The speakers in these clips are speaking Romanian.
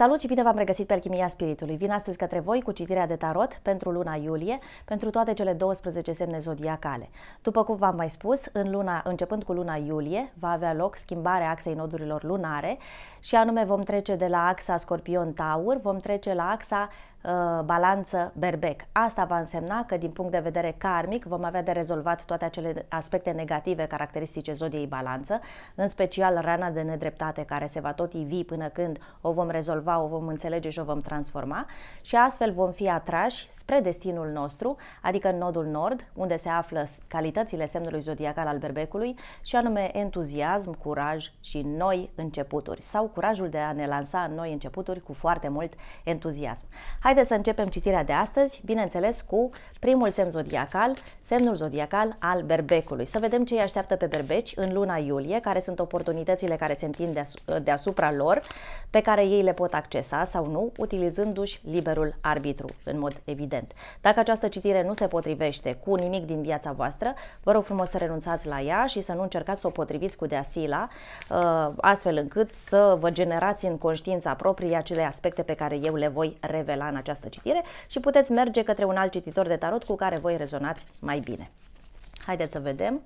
Salut și bine v-am regăsit pe Alchimia Spiritului. Vin astăzi către voi cu citirea de tarot pentru luna iulie, pentru toate cele 12 semne zodiacale. După cum v-am mai spus, în luna, începând cu luna iulie, va avea loc schimbarea axei nodurilor lunare și anume vom trece de la axa Scorpion-Taur, vom trece la axa Uh, balanță berbec. Asta va însemna că din punct de vedere karmic vom avea de rezolvat toate acele aspecte negative caracteristice zodiei balanță, în special rana de nedreptate care se va tot ivi până când o vom rezolva, o vom înțelege și o vom transforma și astfel vom fi atrași spre destinul nostru, adică în nodul nord, unde se află calitățile semnului zodiacal al berbecului și anume entuziasm, curaj și noi începuturi sau curajul de a ne lansa în noi începuturi cu foarte mult entuziasm. Haideți să începem citirea de astăzi, bineînțeles, cu primul semn zodiacal, semnul zodiacal al berbecului. Să vedem ce îi așteaptă pe berbeci în luna iulie, care sunt oportunitățile care se întind deasupra lor, pe care ei le pot accesa sau nu, utilizându-și liberul arbitru, în mod evident. Dacă această citire nu se potrivește cu nimic din viața voastră, vă rog frumos să renunțați la ea și să nu încercați să o potriviți cu deasila, ă, astfel încât să vă generați în conștiința proprie acele aspecte pe care eu le voi revela în această citire și puteți merge către un alt cititor de tarot cu care voi rezonați mai bine. Haideți să vedem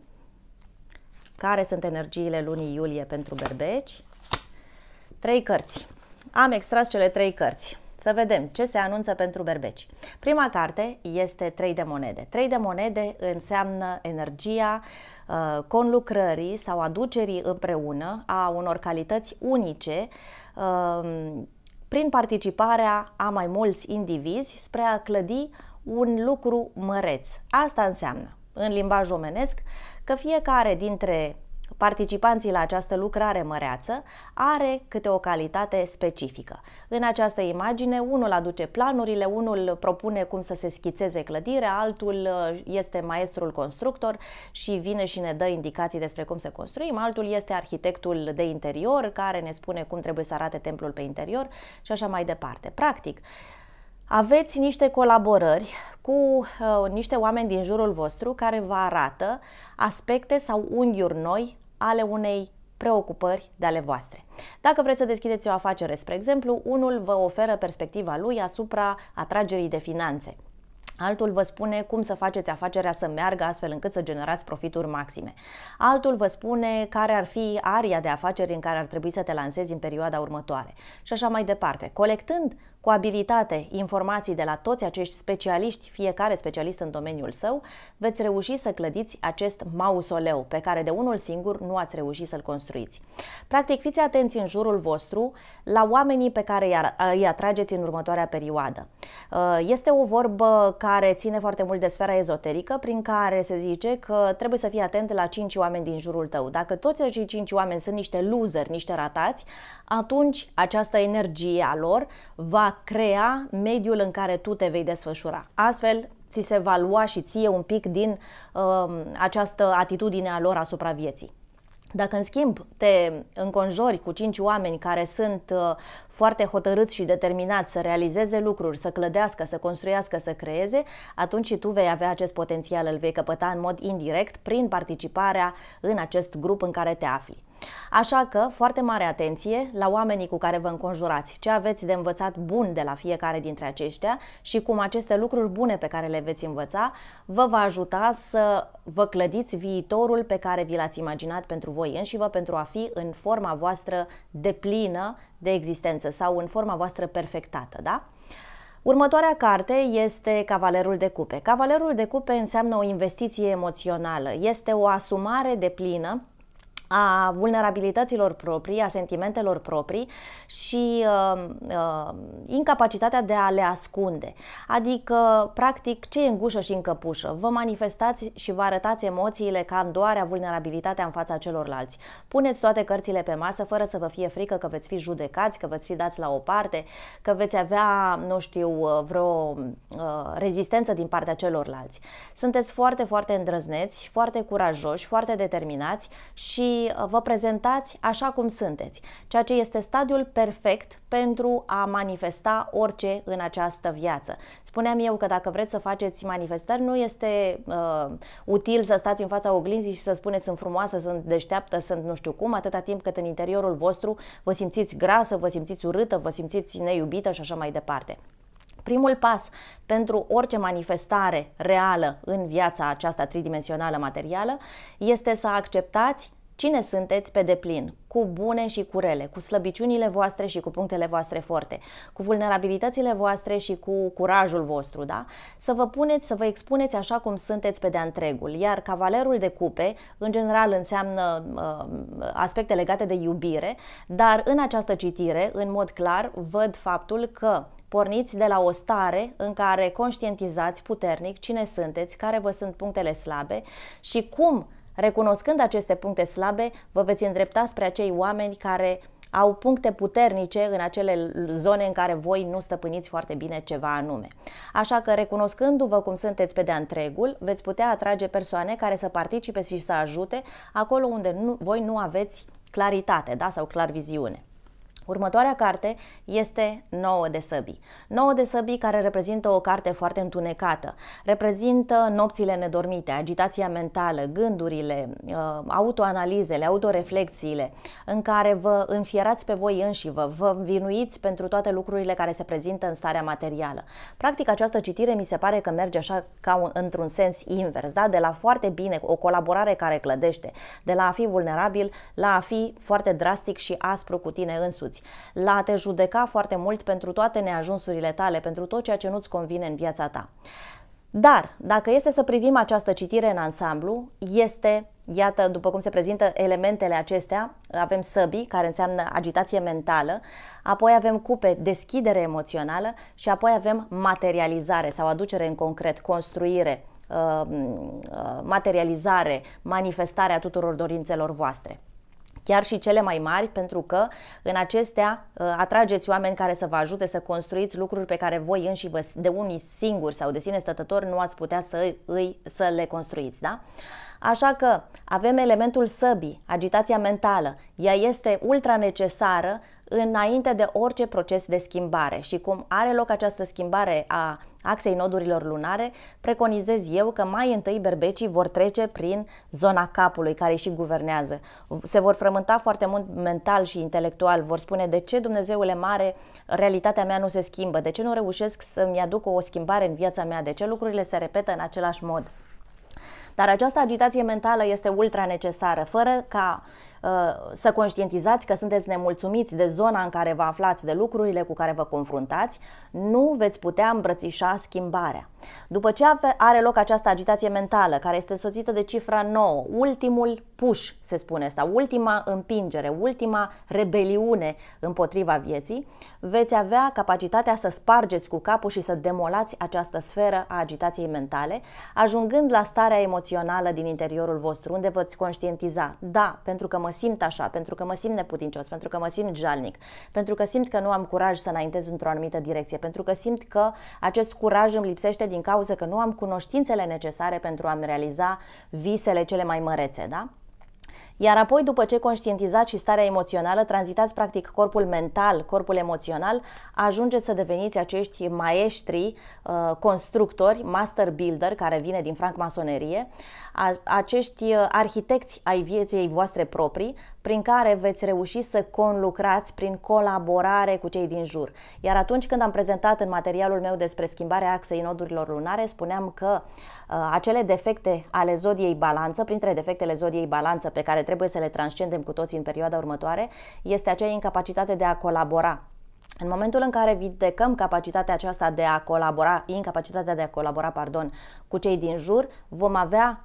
care sunt energiile lunii iulie pentru berbeci. Trei cărți. Am extras cele trei cărți. Să vedem ce se anunță pentru berbeci. Prima carte este 3 de monede. 3 de monede înseamnă energia uh, conlucrării sau aducerii împreună a unor calități unice uh, prin participarea a mai mulți indivizi spre a clădi un lucru măreț. Asta înseamnă, în limbaj omenesc, că fiecare dintre Participanții la această lucrare măreață are câte o calitate specifică. În această imagine, unul aduce planurile, unul propune cum să se schițeze clădirea, altul uh, este maestrul constructor și vine și ne dă indicații despre cum să construim, altul este arhitectul de interior care ne spune cum trebuie să arate templul pe interior și așa mai departe. Practic, aveți niște colaborări cu uh, niște oameni din jurul vostru care vă arată aspecte sau unghiuri noi ale unei preocupări de ale voastre. Dacă vreți să deschideți o afacere, spre exemplu, unul vă oferă perspectiva lui asupra atragerii de finanțe. Altul vă spune cum să faceți afacerea să meargă astfel încât să generați profituri maxime. Altul vă spune care ar fi aria de afaceri în care ar trebui să te lansezi în perioada următoare. Și așa mai departe. Colectând cu abilitate, informații de la toți acești specialiști, fiecare specialist în domeniul său, veți reuși să clădiți acest mausoleu pe care de unul singur nu ați reușit să-l construiți. Practic, fiți atenți în jurul vostru la oamenii pe care îi atrageți în următoarea perioadă. Uh, este o vorbă care ține foarte mult de sfera ezoterică, prin care se zice că trebuie să fii atent la cinci oameni din jurul tău. Dacă toți acei cinci oameni sunt niște loseri, niște ratați, atunci această energie a lor va crea mediul în care tu te vei desfășura. Astfel, ți se va lua și ție un pic din uh, această atitudine a lor asupra vieții. Dacă, în schimb, te înconjori cu cinci oameni care sunt uh, foarte hotărâți și determinați să realizeze lucruri, să clădească, să construiască, să creeze, atunci și tu vei avea acest potențial, îl vei căpăta în mod indirect prin participarea în acest grup în care te afli. Așa că, foarte mare atenție la oamenii cu care vă înconjurați, ce aveți de învățat bun de la fiecare dintre aceștia și cum aceste lucruri bune pe care le veți învăța vă va ajuta să vă clădiți viitorul pe care vi l-ați imaginat pentru voi înșivă, pentru a fi în forma voastră deplină de existență sau în forma voastră perfectată, da? Următoarea carte este Cavalerul de Cupe. Cavalerul de Cupe înseamnă o investiție emoțională, este o asumare de plină a vulnerabilităților proprii, a sentimentelor proprii și uh, uh, incapacitatea de a le ascunde. Adică, practic, ce e în gușă și în căpușă? Vă manifestați și vă arătați emoțiile, cam doarea, vulnerabilitatea în fața celorlalți. Puneți toate cărțile pe masă fără să vă fie frică că veți fi judecați, că veți fi dați la o parte, că veți avea, nu știu, uh, vreo uh, rezistență din partea celorlalți. Sunteți foarte, foarte îndrăzneți, foarte curajoși, foarte determinați și Uh, vă prezentați așa cum sunteți, ceea ce este stadiul perfect pentru a manifesta orice în această viață. Spuneam eu că dacă vreți să faceți manifestări, nu este uh, util să stați în fața oglinzii și să spuneți sunt frumoasă, sunt deșteaptă, sunt nu știu cum, atâta timp cât în interiorul vostru vă simțiți grasă, vă simțiți urâtă, vă simțiți neiubită și așa mai departe. Primul pas pentru orice manifestare reală în viața aceasta tridimensională materială este să acceptați Cine sunteți pe deplin, cu bune și cu rele, cu slăbiciunile voastre și cu punctele voastre forte, cu vulnerabilitățile voastre și cu curajul vostru, da? Să vă puneți, să vă expuneți așa cum sunteți pe de întregul. Iar cavalerul de cupe, în general, înseamnă uh, aspecte legate de iubire, dar în această citire, în mod clar, văd faptul că Porniți de la o stare în care conștientizați puternic cine sunteți, care vă sunt punctele slabe și cum Recunoscând aceste puncte slabe, vă veți îndrepta spre acei oameni care au puncte puternice în acele zone în care voi nu stăpâniți foarte bine ceva anume. Așa că, recunoscându-vă cum sunteți pe de-a întregul, veți putea atrage persoane care să participe și să ajute acolo unde nu, voi nu aveți claritate da? sau clar viziune. Următoarea carte este 9 de săbii. 9 de săbii care reprezintă o carte foarte întunecată. Reprezintă nopțile nedormite, agitația mentală, gândurile, uh, autoanalizele, autoreflecțiile, în care vă înfierați pe voi înși, vă, vă vinuiți pentru toate lucrurile care se prezintă în starea materială. Practic, această citire mi se pare că merge așa ca într-un sens invers, da? de la foarte bine, o colaborare care clădește, de la a fi vulnerabil la a fi foarte drastic și aspru cu tine însuți cunoscuți, la te judeca foarte mult pentru toate neajunsurile tale, pentru tot ceea ce nu-ți convine în viața ta. Dar, dacă este să privim această citire în ansamblu, este, iată, după cum se prezintă elementele acestea, avem săbi, care înseamnă agitație mentală, apoi avem cupe, deschidere emoțională și apoi avem materializare sau aducere în concret, construire, uh, uh, materializare, manifestarea tuturor dorințelor voastre chiar și cele mai mari, pentru că în acestea uh, atrageți oameni care să vă ajute să construiți lucruri pe care voi înși vă, de unii singuri sau de sine stătători nu ați putea să, îi, să le construiți. Da? Așa că avem elementul săbii, agitația mentală. Ea este ultra necesară înainte de orice proces de schimbare și cum are loc această schimbare a axei nodurilor lunare, preconizez eu că mai întâi berbecii vor trece prin zona capului care și guvernează. Se vor frământa foarte mult mental și intelectual, vor spune de ce Dumnezeule mare realitatea mea nu se schimbă, de ce nu reușesc să-mi aduc o schimbare în viața mea, de ce lucrurile se repetă în același mod. Dar această agitație mentală este ultra necesară, fără ca Uh, să conștientizați că sunteți nemulțumiți de zona în care vă aflați, de lucrurile cu care vă confruntați, nu veți putea îmbrățișa schimbarea. După ce are loc această agitație mentală, care este soțită de cifra 9, ultimul push, se spune asta, ultima împingere, ultima rebeliune împotriva vieții, veți avea capacitatea să spargeți cu capul și să demolați această sferă a agitației mentale, ajungând la starea emoțională din interiorul vostru, unde vă conștientiza, da, pentru că mă simt așa, pentru că mă simt neputincios, pentru că mă simt jalnic, pentru că simt că nu am curaj să înaintez într-o anumită direcție, pentru că simt că acest curaj îmi lipsește din cauza că nu am cunoștințele necesare pentru a-mi realiza visele cele mai mărețe, da? Iar apoi, după ce conștientizați și starea emoțională, tranzitați practic corpul mental, corpul emoțional, ajungeți să deveniți acești maestri, uh, constructori, master builder, care vine din francmasonerie, acești uh, arhitecți ai vieții voastre proprii, prin care veți reuși să conlucrați prin colaborare cu cei din jur. Iar atunci când am prezentat în materialul meu despre schimbarea axei nodurilor lunare, spuneam că uh, acele defecte ale zodiei balanță, printre defectele zodiei balanță pe care trebuie să le transcendem cu toții în perioada următoare, este acea incapacitate de a colabora, în momentul în care vindecăm capacitatea aceasta de a colabora, incapacitatea de a colabora, pardon, cu cei din jur, vom avea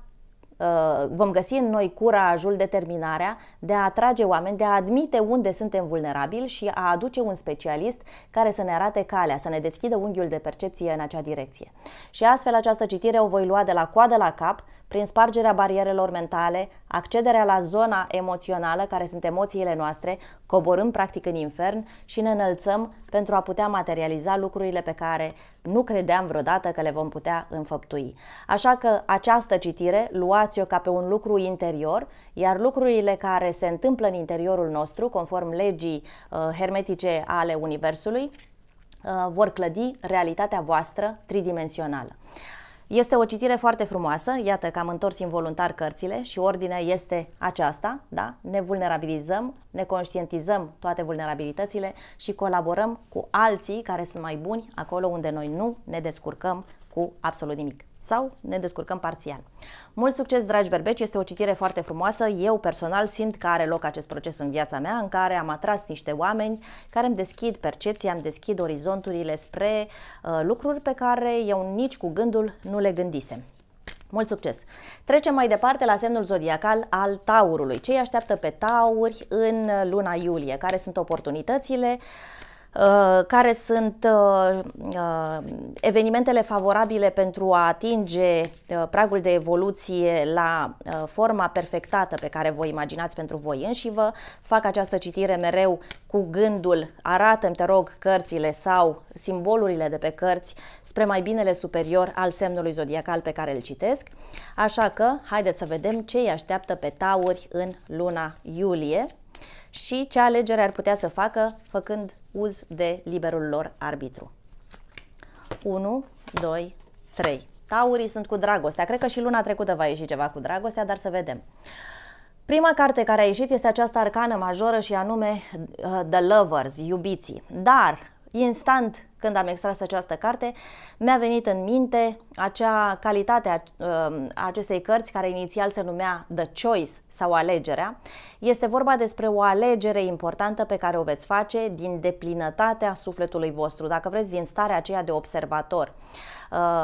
Uh, vom găsi în noi curajul, determinarea de a atrage oameni, de a admite unde suntem vulnerabili și a aduce un specialist care să ne arate calea, să ne deschidă unghiul de percepție în acea direcție. Și astfel această citire o voi lua de la coadă la cap, prin spargerea barierelor mentale, accederea la zona emoțională, care sunt emoțiile noastre, coborâm practic în infern și ne înălțăm pentru a putea materializa lucrurile pe care nu credeam vreodată că le vom putea înfăptui. Așa că această citire luați-o ca pe un lucru interior, iar lucrurile care se întâmplă în interiorul nostru, conform legii uh, hermetice ale Universului, uh, vor clădi realitatea voastră tridimensională. Este o citire foarte frumoasă, iată că am întors involuntar cărțile și ordinea este aceasta, da? ne vulnerabilizăm, ne conștientizăm toate vulnerabilitățile și colaborăm cu alții care sunt mai buni acolo unde noi nu ne descurcăm cu absolut nimic sau ne descurcăm parțial. Mult succes, dragi berbeci, este o citire foarte frumoasă. Eu personal simt că are loc acest proces în viața mea în care am atras niște oameni care îmi deschid percepția, îmi deschid orizonturile spre uh, lucruri pe care eu nici cu gândul nu le gândisem. Mult succes! Trecem mai departe la semnul zodiacal al Taurului. Ce îi așteaptă pe Tauri în luna iulie? Care sunt oportunitățile? Uh, care sunt uh, uh, evenimentele favorabile pentru a atinge pragul de evoluție la forma perfectată pe care vă imaginați pentru voi înși vă. Fac această citire mereu cu gândul, arată-mi, te rog, cărțile sau simbolurile de pe cărți spre mai binele superior al semnului zodiacal pe care îl citesc. Așa că, haideți să vedem ce îi așteaptă pe tauri în luna iulie și ce alegere ar putea să facă făcând uz de liberul lor arbitru. 1, 2, 3. Taurii sunt cu dragostea. Cred că și luna trecută va ieși ceva cu dragostea, dar să vedem. Prima carte care a ieșit este această arcană majoră și anume uh, The Lovers, iubiții. Dar, instant, când am extras această carte, mi-a venit în minte acea calitate um, a acestei cărți care inițial se numea The Choice sau Alegerea. Este vorba despre o alegere importantă pe care o veți face din deplinătatea sufletului vostru, dacă vreți din starea aceea de observator.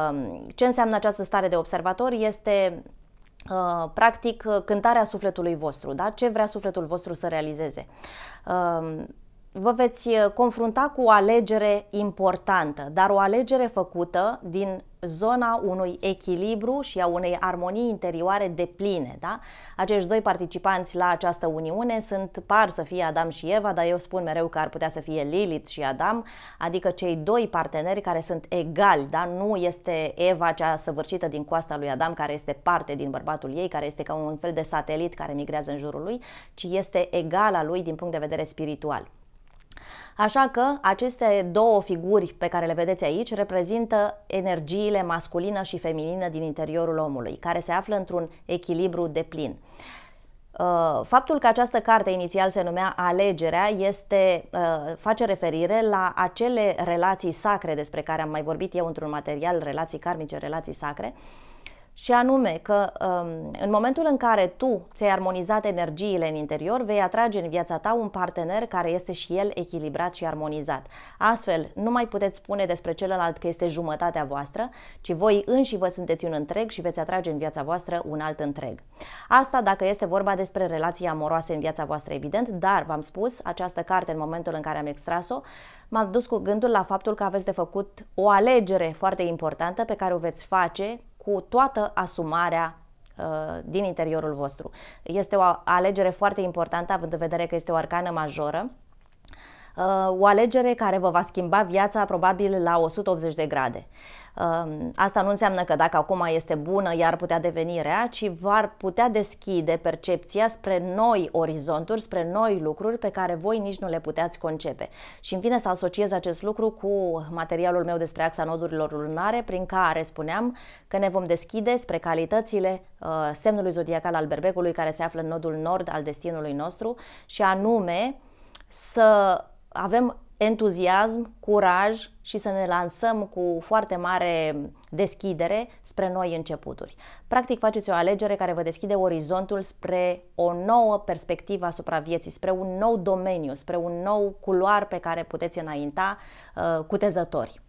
Um, ce înseamnă această stare de observator? Este uh, practic cântarea sufletului vostru, da? ce vrea sufletul vostru să realizeze. Um, vă veți eh, confrunta cu o alegere importantă, dar o alegere făcută din zona unui echilibru și a unei armonii interioare de pline. Da? Acești doi participanți la această uniune sunt, par să fie Adam și Eva, dar eu spun mereu că ar putea să fie Lilith și Adam, adică cei doi parteneri care sunt egali. Da? Nu este Eva cea săvârșită din coasta lui Adam, care este parte din bărbatul ei, care este ca un fel de satelit care migrează în jurul lui, ci este egala lui din punct de vedere spiritual. Așa că aceste două figuri pe care le vedeți aici reprezintă energiile masculină și feminină din interiorul omului, care se află într-un echilibru de plin. Uh, faptul că această carte inițial se numea Alegerea este, uh, face referire la acele relații sacre despre care am mai vorbit eu într-un material, relații karmice, relații sacre, și anume că um, în momentul în care tu ți-ai armonizat energiile în interior, vei atrage în viața ta un partener care este și el echilibrat și armonizat. Astfel, nu mai puteți spune despre celălalt că este jumătatea voastră, ci voi înși vă sunteți un întreg și veți atrage în viața voastră un alt întreg. Asta dacă este vorba despre relații amoroase în viața voastră, evident, dar v-am spus, această carte în momentul în care am extras-o, m-am dus cu gândul la faptul că aveți de făcut o alegere foarte importantă pe care o veți face cu toată asumarea uh, din interiorul vostru. Este o alegere foarte importantă, având în vedere că este o arcană majoră, uh, o alegere care vă va schimba viața probabil la 180 de grade. Asta nu înseamnă că dacă acum este bună, iar putea deveni rea, ci va putea deschide percepția spre noi orizonturi, spre noi lucruri pe care voi nici nu le puteați concepe. Și îmi vine să asociez acest lucru cu materialul meu despre axa nodurilor lunare, prin care spuneam că ne vom deschide spre calitățile uh, semnului zodiacal al berbecului care se află în nodul nord al destinului nostru și anume să avem entuziasm, curaj și să ne lansăm cu foarte mare deschidere spre noi începuturi. Practic faceți o alegere care vă deschide orizontul spre o nouă perspectivă asupra vieții, spre un nou domeniu, spre un nou culoar pe care puteți înainta uh, cu tezători.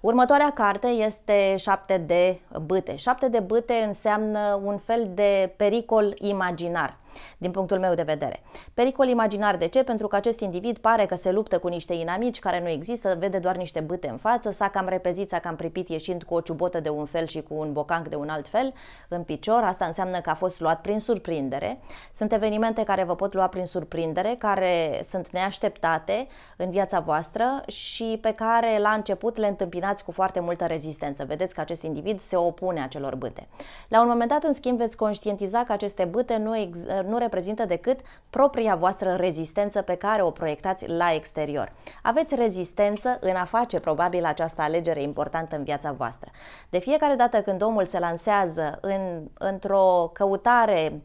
Următoarea carte este 7 de bâte. 7 de bâte înseamnă un fel de pericol imaginar din punctul meu de vedere. Pericol imaginar de ce? Pentru că acest individ pare că se luptă cu niște inamici care nu există, vede doar niște bâte în față, s-a cam repezit, s-a cam pripit ieșind cu o ciubotă de un fel și cu un bocanc de un alt fel în picior, asta înseamnă că a fost luat prin surprindere. Sunt evenimente care vă pot lua prin surprindere, care sunt neașteptate în viața voastră și pe care la început le întâmpinați cu foarte multă rezistență. Vedeți că acest individ se opune acelor bâte. La un moment dat, în schimb, veți conștientiza că aceste bâte nu, ex- nu reprezintă decât propria voastră rezistență pe care o proiectați la exterior. Aveți rezistență în a face probabil această alegere importantă în viața voastră. De fiecare dată când omul se lansează în, într-o căutare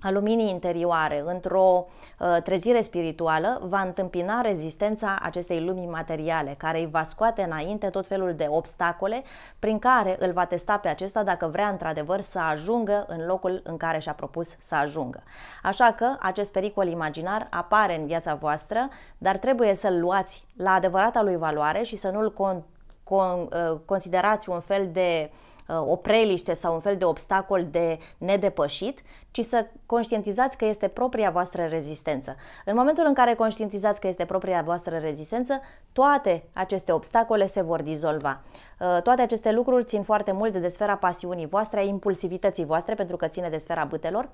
a luminii interioare, într-o uh, trezire spirituală, va întâmpina rezistența acestei lumii materiale, care îi va scoate înainte tot felul de obstacole prin care îl va testa pe acesta dacă vrea într-adevăr să ajungă în locul în care și-a propus să ajungă. Așa că acest pericol imaginar apare în viața voastră, dar trebuie să-l luați la adevărata lui valoare și să nu-l con- con- uh, considerați un fel de uh, Uh, o preliște sau un fel de obstacol de nedepășit, ci să conștientizați că este propria voastră rezistență. În momentul în care conștientizați că este propria voastră rezistență, toate aceste obstacole se vor dizolva. Uh, toate aceste lucruri țin foarte mult de sfera pasiunii voastre, a impulsivității voastre, pentru că ține de sfera bâtelor,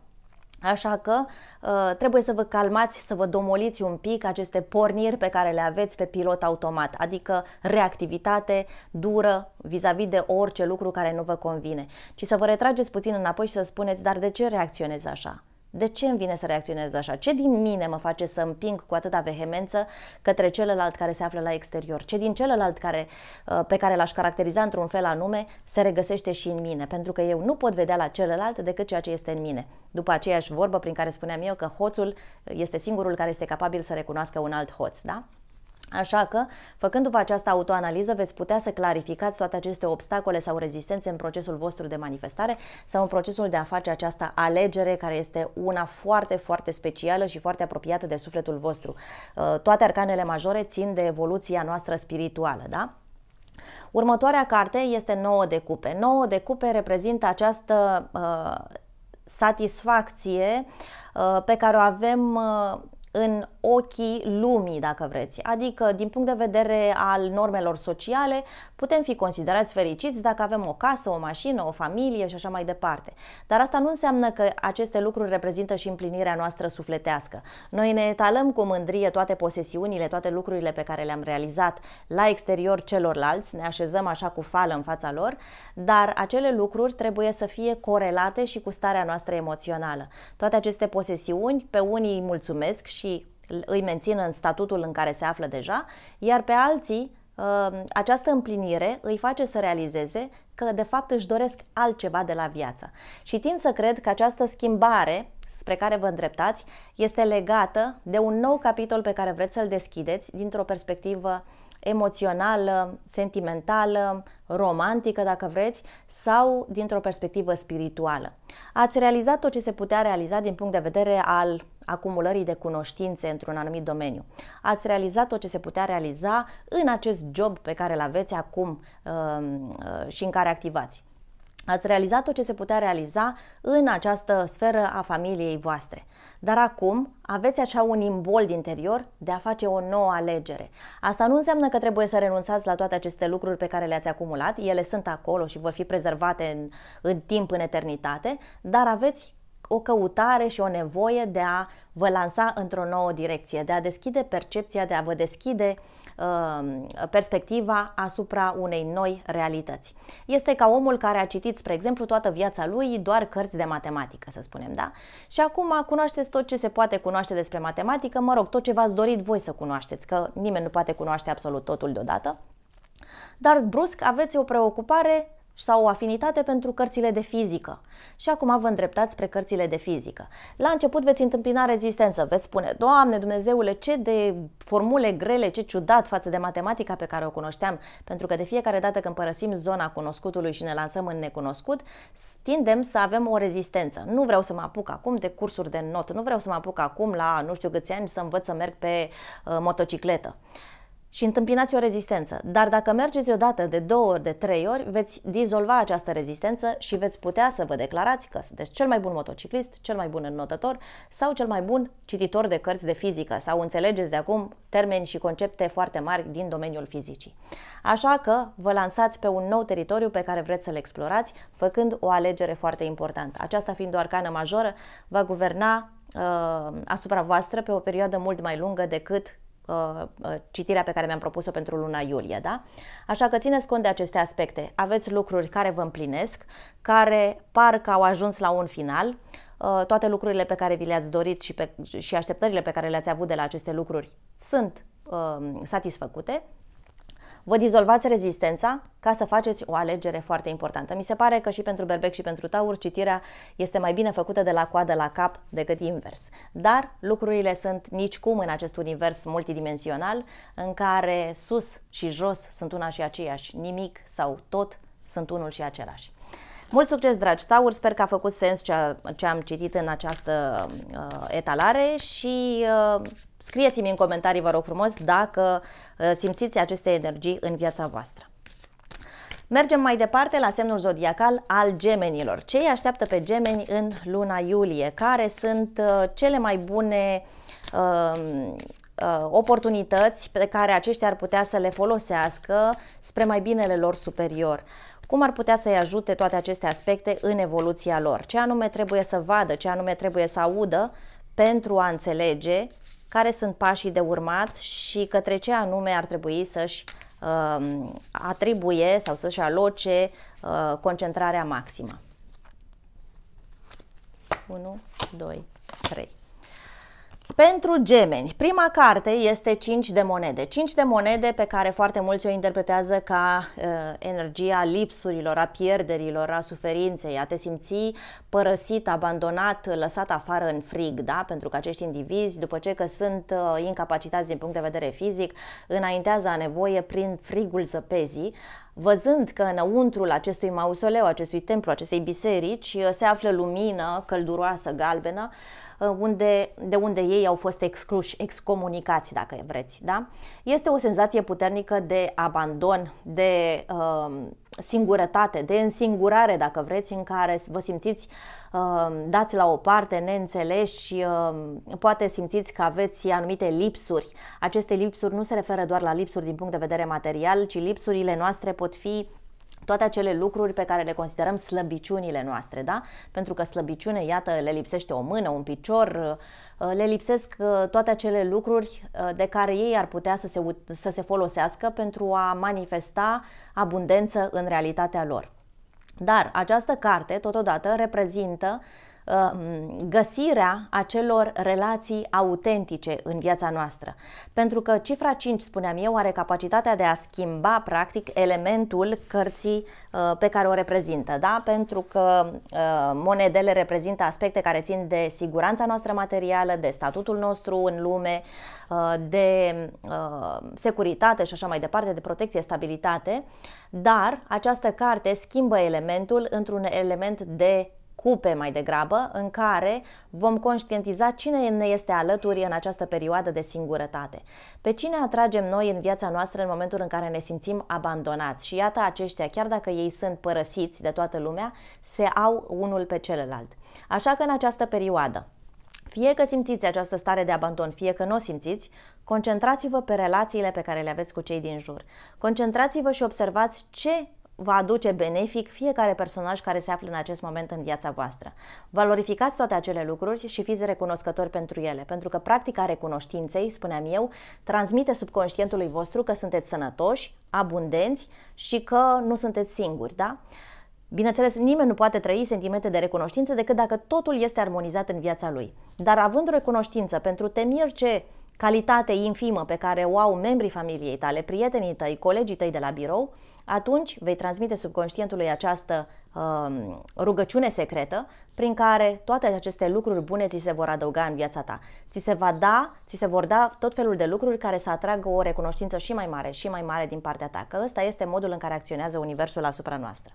Așa că uh, trebuie să vă calmați, să vă domoliți un pic aceste porniri pe care le aveți pe pilot automat, adică reactivitate dură vis-a-vis de orice lucru care nu vă convine, ci să vă retrageți puțin înapoi și să spuneți, dar de ce reacționez așa? De ce îmi vine să reacționez așa? Ce din mine mă face să împing cu atâta vehemență către celălalt care se află la exterior? Ce din celălalt care, uh, pe care l-aș caracteriza într-un fel anume se regăsește și în mine? Pentru că eu nu pot vedea la celălalt decât ceea ce este în mine. După aceeași vorbă prin care spuneam eu că hoțul este singurul care este capabil să recunoască un alt hoț, da? Așa că, făcându-vă această autoanaliză, veți putea să clarificați toate aceste obstacole sau rezistențe în procesul vostru de manifestare sau în procesul de a face această alegere care este una foarte, foarte specială și foarte apropiată de sufletul vostru. Uh, toate arcanele majore țin de evoluția noastră spirituală, da? Următoarea carte este 9 de cupe. 9 de cupe reprezintă această uh, satisfacție uh, pe care o avem uh, în ochii lumii, dacă vreți. Adică, din punct de vedere al normelor sociale, putem fi considerați fericiți dacă avem o casă, o mașină, o familie și așa mai departe. Dar asta nu înseamnă că aceste lucruri reprezintă și împlinirea noastră sufletească. Noi ne etalăm cu mândrie toate posesiunile, toate lucrurile pe care le-am realizat la exterior celorlalți, ne așezăm așa cu fală în fața lor, dar acele lucruri trebuie să fie corelate și cu starea noastră emoțională. Toate aceste posesiuni pe unii îi mulțumesc și îi mențin în statutul în care se află deja, iar pe alții uh, această împlinire îi face să realizeze că de fapt își doresc altceva de la viață. Și tind să cred că această schimbare spre care vă îndreptați este legată de un nou capitol pe care vreți să-l deschideți dintr-o perspectivă uh, emoțională, sentimentală, romantică, dacă vreți, sau dintr-o perspectivă spirituală. Ați realizat tot ce se putea realiza din punct de vedere al acumulării de cunoștințe într-un anumit domeniu. Ați realizat tot ce se putea realiza în acest job pe care îl aveți acum um, uh, și în care activați. Ați realizat tot ce se putea realiza în această sferă a familiei voastre. Dar acum aveți acea un imbol interior de a face o nouă alegere. Asta nu înseamnă că trebuie să renunțați la toate aceste lucruri pe care le-ați acumulat, ele sunt acolo și vor fi prezervate în, în timp, în eternitate, dar aveți o căutare și o nevoie de a vă lansa într-o nouă direcție, de a deschide percepția, de a vă deschide uh, Um, perspectiva asupra unei noi realități. Este ca omul care a citit, spre exemplu, toată viața lui doar cărți de matematică, să spunem, da? Și acum cunoașteți tot ce se poate cunoaște despre matematică, mă rog, tot ce v-ați dorit voi să cunoașteți, că nimeni nu poate cunoaște absolut totul deodată. Dar brusc aveți o preocupare sau o afinitate pentru cărțile de fizică. Și acum vă îndreptați spre cărțile de fizică. La început veți întâmpina rezistență, veți spune, Doamne Dumnezeule, ce de formule grele, ce ciudat față de matematica pe care o cunoșteam, pentru că de fiecare dată când părăsim zona cunoscutului și ne lansăm în necunoscut, tindem să avem o rezistență. Nu vreau să mă apuc acum de cursuri de not, nu vreau să mă apuc acum la nu știu câți ani să învăț să merg pe uh, motocicletă. Uh, și întâmpinați o rezistență. Dar dacă mergeți odată de două ori, de trei ori, veți dizolva această rezistență și veți putea să vă declarați că sunteți cel mai bun motociclist, cel mai bun înnotător sau cel mai bun cititor de cărți de fizică sau înțelegeți de acum termeni și concepte foarte mari din domeniul fizicii. Așa că vă lansați pe un nou teritoriu pe care vreți să-l explorați, făcând o alegere foarte importantă. Aceasta fiind o arcană majoră, va guverna uh, asupra voastră pe o perioadă mult mai lungă decât Uh, uh, citirea pe care mi-am propus-o pentru luna iulie, da? Așa că țineți cont de aceste aspecte. Aveți lucruri care vă împlinesc, care par că au ajuns la un final, uh, toate lucrurile pe care vi le-ați dorit și, pe, și așteptările pe care le-ați avut de la aceste lucruri sunt satisfăcute Vă dizolvați rezistența ca să faceți o alegere foarte importantă. Mi se pare că și pentru Berbec și pentru Taur citirea este mai bine făcută de la coadă la cap decât invers. Dar lucrurile sunt nicicum în acest univers multidimensional în care sus și jos sunt una și aceeași, nimic sau tot sunt unul și același. Mult succes, dragi tauri! Sper că a făcut sens ce, a, ce am citit în această uh, etalare și uh, scrieți-mi în comentarii, vă rog frumos, dacă uh, simțiți aceste energii în viața voastră. Mergem mai departe la semnul zodiacal al gemenilor. Ce îi așteaptă pe gemeni în luna iulie? Care sunt uh, cele mai bune uh, uh, oportunități pe care aceștia ar putea să le folosească spre mai binele lor superior? Uh, cum ar putea să-i ajute toate aceste aspecte în evoluția lor? Ce anume trebuie să vadă, ce anume trebuie să audă pentru a înțelege care sunt pașii de urmat și către ce anume ar trebui să-și uh, atribuie sau să-și aloce uh, concentrarea maximă. 1, 2, 3. Pentru gemeni, prima carte este 5 de monede. 5 de monede pe care foarte mulți o interpretează ca uh, energia lipsurilor, a pierderilor, a suferinței, a te simți părăsit, abandonat, lăsat afară în frig, da? pentru că acești indivizi, după ce că sunt uh, incapacitați din punct de vedere fizic, înaintează a nevoie prin frigul zăpezii, văzând că înăuntrul acestui mausoleu, acestui templu, acestei biserici, uh, se află lumină călduroasă, galbenă, uh, unde, de unde ei au fost excluși, excomunicați, dacă vreți. Da? Este o senzație puternică de abandon, de uh, singurătate, de însingurare, dacă vreți, în care vă simțiți uh, dați la o parte, neînțeleși și uh, poate simțiți că aveți anumite lipsuri. Aceste lipsuri nu se referă doar la lipsuri din punct de vedere material, ci lipsurile noastre pot fi toate acele lucruri pe care le considerăm slăbiciunile noastre, da? Pentru că slăbiciune, iată, le lipsește o mână, un picior, uh, le lipsesc uh, toate acele lucruri uh, de care ei ar putea să se, să se folosească pentru a manifesta abundență în realitatea lor. Dar această carte, totodată, reprezintă uh, Uh, găsirea acelor relații autentice în viața noastră. Pentru că cifra 5, spuneam eu, are capacitatea de a schimba practic elementul cărții uh, pe care o reprezintă, da? pentru că uh, monedele reprezintă aspecte care țin de siguranța noastră materială, de statutul nostru în lume, de securitate și așa mai departe, de protecție, stabilitate, dar această carte schimbă elementul într-un element de cupe mai degrabă, în care vom conștientiza cine ne este alături în această perioadă de singurătate. Pe cine atragem noi în viața noastră în momentul în care ne simțim abandonați. Și iată aceștia, chiar dacă ei sunt părăsiți de toată lumea, se au unul pe celălalt. Așa că în această perioadă, fie că simțiți această stare de abandon, fie că nu o simțiți, concentrați-vă pe relațiile pe care le aveți cu cei din jur. Concentrați-vă și observați ce va aduce benefic fiecare personaj care se află în acest moment în viața voastră. Valorificați toate acele lucruri și fiți recunoscători pentru ele, pentru că practica recunoștinței, spuneam eu, transmite subconștientului vostru că sunteți sănătoși, abundenți și că nu sunteți singuri, da? Bineînțeles, nimeni nu poate trăi sentimente de recunoștință decât dacă totul este armonizat în viața lui. Dar având recunoștință pentru temir ce calitate infimă pe care o au membrii familiei tale, prietenii tăi, colegii tăi de la birou, atunci vei transmite subconștientului această uh, rugăciune secretă prin care toate aceste lucruri bune ți se vor adăuga în viața ta. Ți se va da, ți se vor da tot felul de lucruri care să atragă o recunoștință și mai mare, și mai mare din partea ta, că ăsta este modul în care acționează Universul asupra noastră.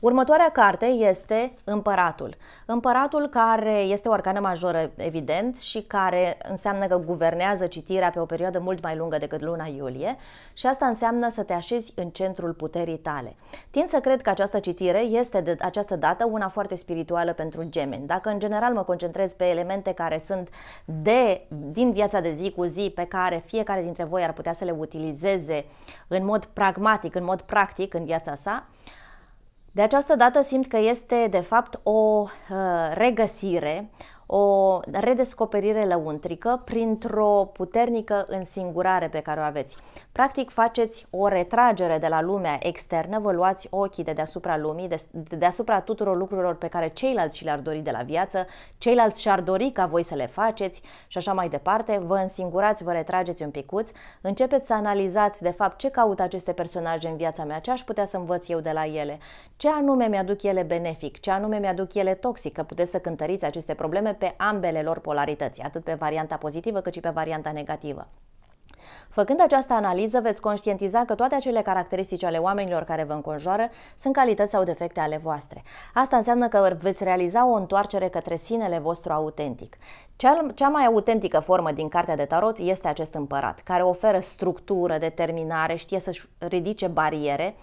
Următoarea carte este Împăratul. Împăratul care este o arcană majoră, evident, și care înseamnă că guvernează citirea pe o perioadă mult mai lungă decât luna iulie și asta înseamnă să te așezi în centrul puterii tale. Tind să cred că această citire este de această dată una foarte spirituală pentru gemeni. Dacă în general mă concentrez pe elemente care sunt de, din viața de zi cu zi, pe care fiecare dintre voi ar putea să le utilizeze în mod pragmatic, în mod practic în viața sa, de această dată simt că este de fapt o uh, regăsire o redescoperire lăuntrică printr-o puternică însingurare pe care o aveți. Practic faceți o retragere de la lumea externă, vă luați ochii de deasupra lumii, de, deasupra tuturor lucrurilor pe care ceilalți și le-ar dori de la viață, ceilalți și-ar dori ca voi să le faceți și așa mai departe, vă însingurați, vă retrageți un picuț, începeți să analizați de fapt ce caută aceste personaje în viața mea, ce aș putea să învăț eu de la ele, ce anume mi-aduc ele benefic, ce anume mi-aduc ele toxic, că puteți să cântăriți aceste probleme pe ambele lor polarități, atât pe varianta pozitivă cât și pe varianta negativă. Făcând această analiză, veți conștientiza că toate acele caracteristici ale oamenilor care vă înconjoară sunt calități sau defecte ale voastre. Asta înseamnă că veți realiza o întoarcere către sinele vostru autentic. Cea mai autentică formă din cartea de tarot este acest împărat, care oferă structură, determinare, știe să-și ridice bariere,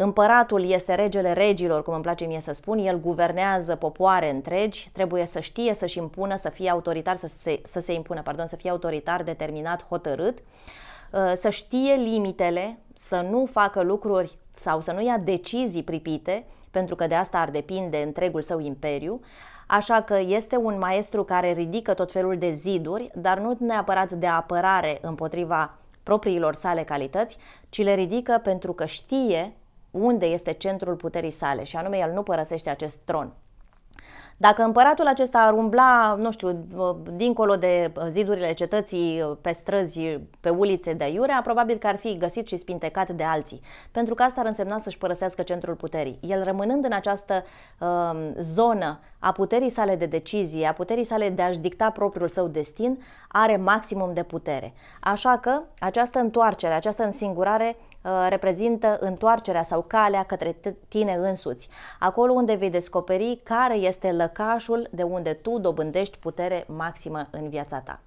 Împăratul este regele regilor, cum îmi place mie să spun, el guvernează popoare întregi, trebuie să știe să-și impună, să fie autoritar, să se, să se impună, pardon, să fie autoritar, determinat, hotărât, uh, să știe limitele, să nu facă lucruri sau să nu ia decizii pripite, pentru că de asta ar depinde întregul său imperiu, Așa că este un maestru care ridică tot felul de ziduri, dar nu neapărat de apărare împotriva propriilor sale calități, ci le ridică pentru că știe unde este centrul puterii sale și anume el nu părăsește acest tron. Dacă împăratul acesta ar umbla, nu știu, dincolo de zidurile cetății, pe străzi, pe ulițe de iurea, probabil că ar fi găsit și spintecat de alții, pentru că asta ar însemna să-și părăsească centrul puterii. El rămânând în această uh, zonă a puterii sale de decizie, a puterii sale de a-și dicta propriul său destin, are maximum de putere. Așa că această întoarcere, această însingurare Uh, reprezintă întoarcerea sau calea către tine însuți, acolo unde vei descoperi care este lăcașul de unde tu dobândești putere maximă în viața ta.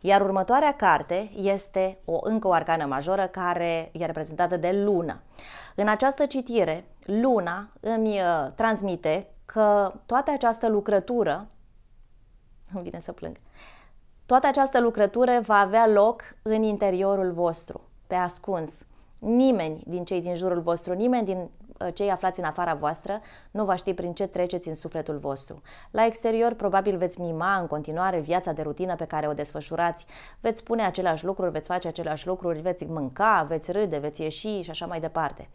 Iar următoarea carte este o, încă o arcană majoră care e reprezentată de Luna. În această citire, Luna îmi uh, transmite că toată această lucrătură îmi vine să plâng. Toată această lucrătură va avea loc în interiorul vostru, pe ascuns. Nimeni din cei din jurul vostru, nimeni din uh, cei aflați în afara voastră nu va ști prin ce treceți în sufletul vostru. La exterior, probabil veți mima în continuare viața de rutină pe care o desfășurați, veți spune aceleași lucruri, veți face aceleași lucruri, veți mânca, veți râde, veți ieși și așa mai departe.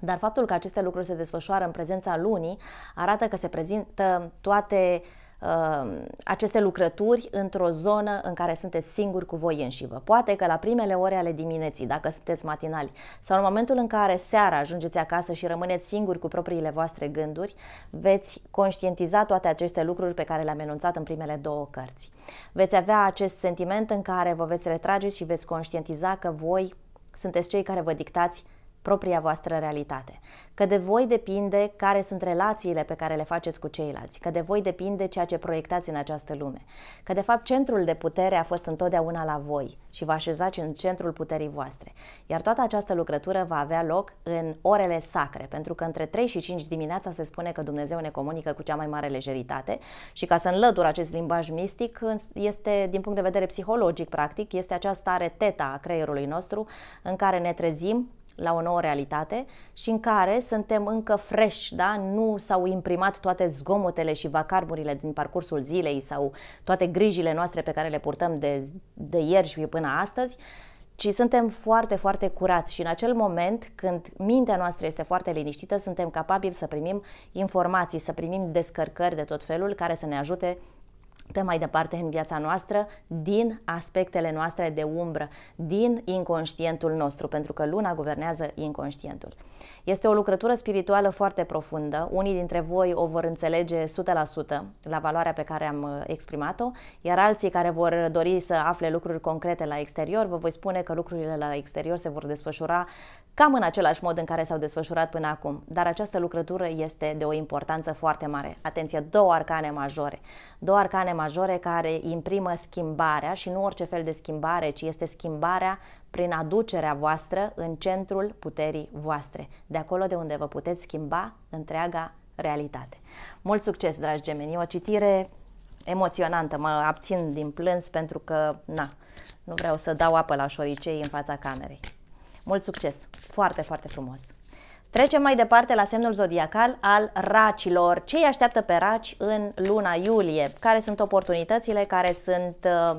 Dar faptul că aceste lucruri se desfășoară în prezența lunii arată că se prezintă toate uh, Uh, aceste lucrături într-o zonă în care sunteți singuri cu voi înși vă. Poate că la primele ore ale dimineții, dacă sunteți matinali, sau în momentul în care seara ajungeți acasă și rămâneți singuri cu propriile voastre gânduri, veți conștientiza toate aceste lucruri pe care le-am enunțat în primele două cărți. Veți avea acest sentiment în care vă veți retrage și veți conștientiza că voi sunteți cei care vă dictați propria voastră realitate, că de voi depinde care sunt relațiile pe care le faceți cu ceilalți, că de voi depinde ceea ce proiectați în această lume, că de fapt centrul de putere a fost întotdeauna la voi și vă așezați în centrul puterii voastre. Iar toată această lucrătură va avea loc în orele sacre, pentru că între 3 și 5 dimineața se spune că Dumnezeu ne comunică cu cea mai mare lejeritate și ca să înlătur acest limbaj mistic, este din punct de vedere psihologic, practic, este această stare teta a creierului nostru în care ne trezim la o nouă realitate și în care suntem încă fresh, da? nu s-au imprimat toate zgomotele și vacarburile din parcursul zilei sau toate grijile noastre pe care le purtăm de, de ieri și până astăzi, ci suntem foarte, foarte curați și în acel moment când mintea noastră este foarte liniștită, suntem capabili să primim informații, să primim descărcări de tot felul care să ne ajute pe mai departe în viața noastră din aspectele noastre de umbră, din inconștientul nostru, pentru că luna guvernează inconștientul. Este o lucrătură spirituală foarte profundă, unii dintre voi o vor înțelege 100% la valoarea pe care am uh, exprimat-o, iar alții care vor dori să afle lucruri concrete la exterior, vă voi spune că lucrurile la exterior se vor desfășura cam în același mod în care s-au desfășurat până acum, dar această lucrătură este de o importanță foarte mare. Atenție, două arcane majore. Două arcane majore care imprimă schimbarea și nu orice fel de schimbare, ci este schimbarea prin aducerea voastră în centrul puterii voastre, de acolo de unde vă puteți schimba întreaga realitate. Mult succes, dragi gemeni! O citire emoționantă, mă abțin din plâns pentru că, na, nu vreau să dau apă la șoricei în fața camerei. Mult succes! Foarte, foarte frumos! Trecem mai departe la semnul zodiacal al racilor. Ce îi așteaptă pe raci în luna iulie? Care sunt oportunitățile? Care sunt uh,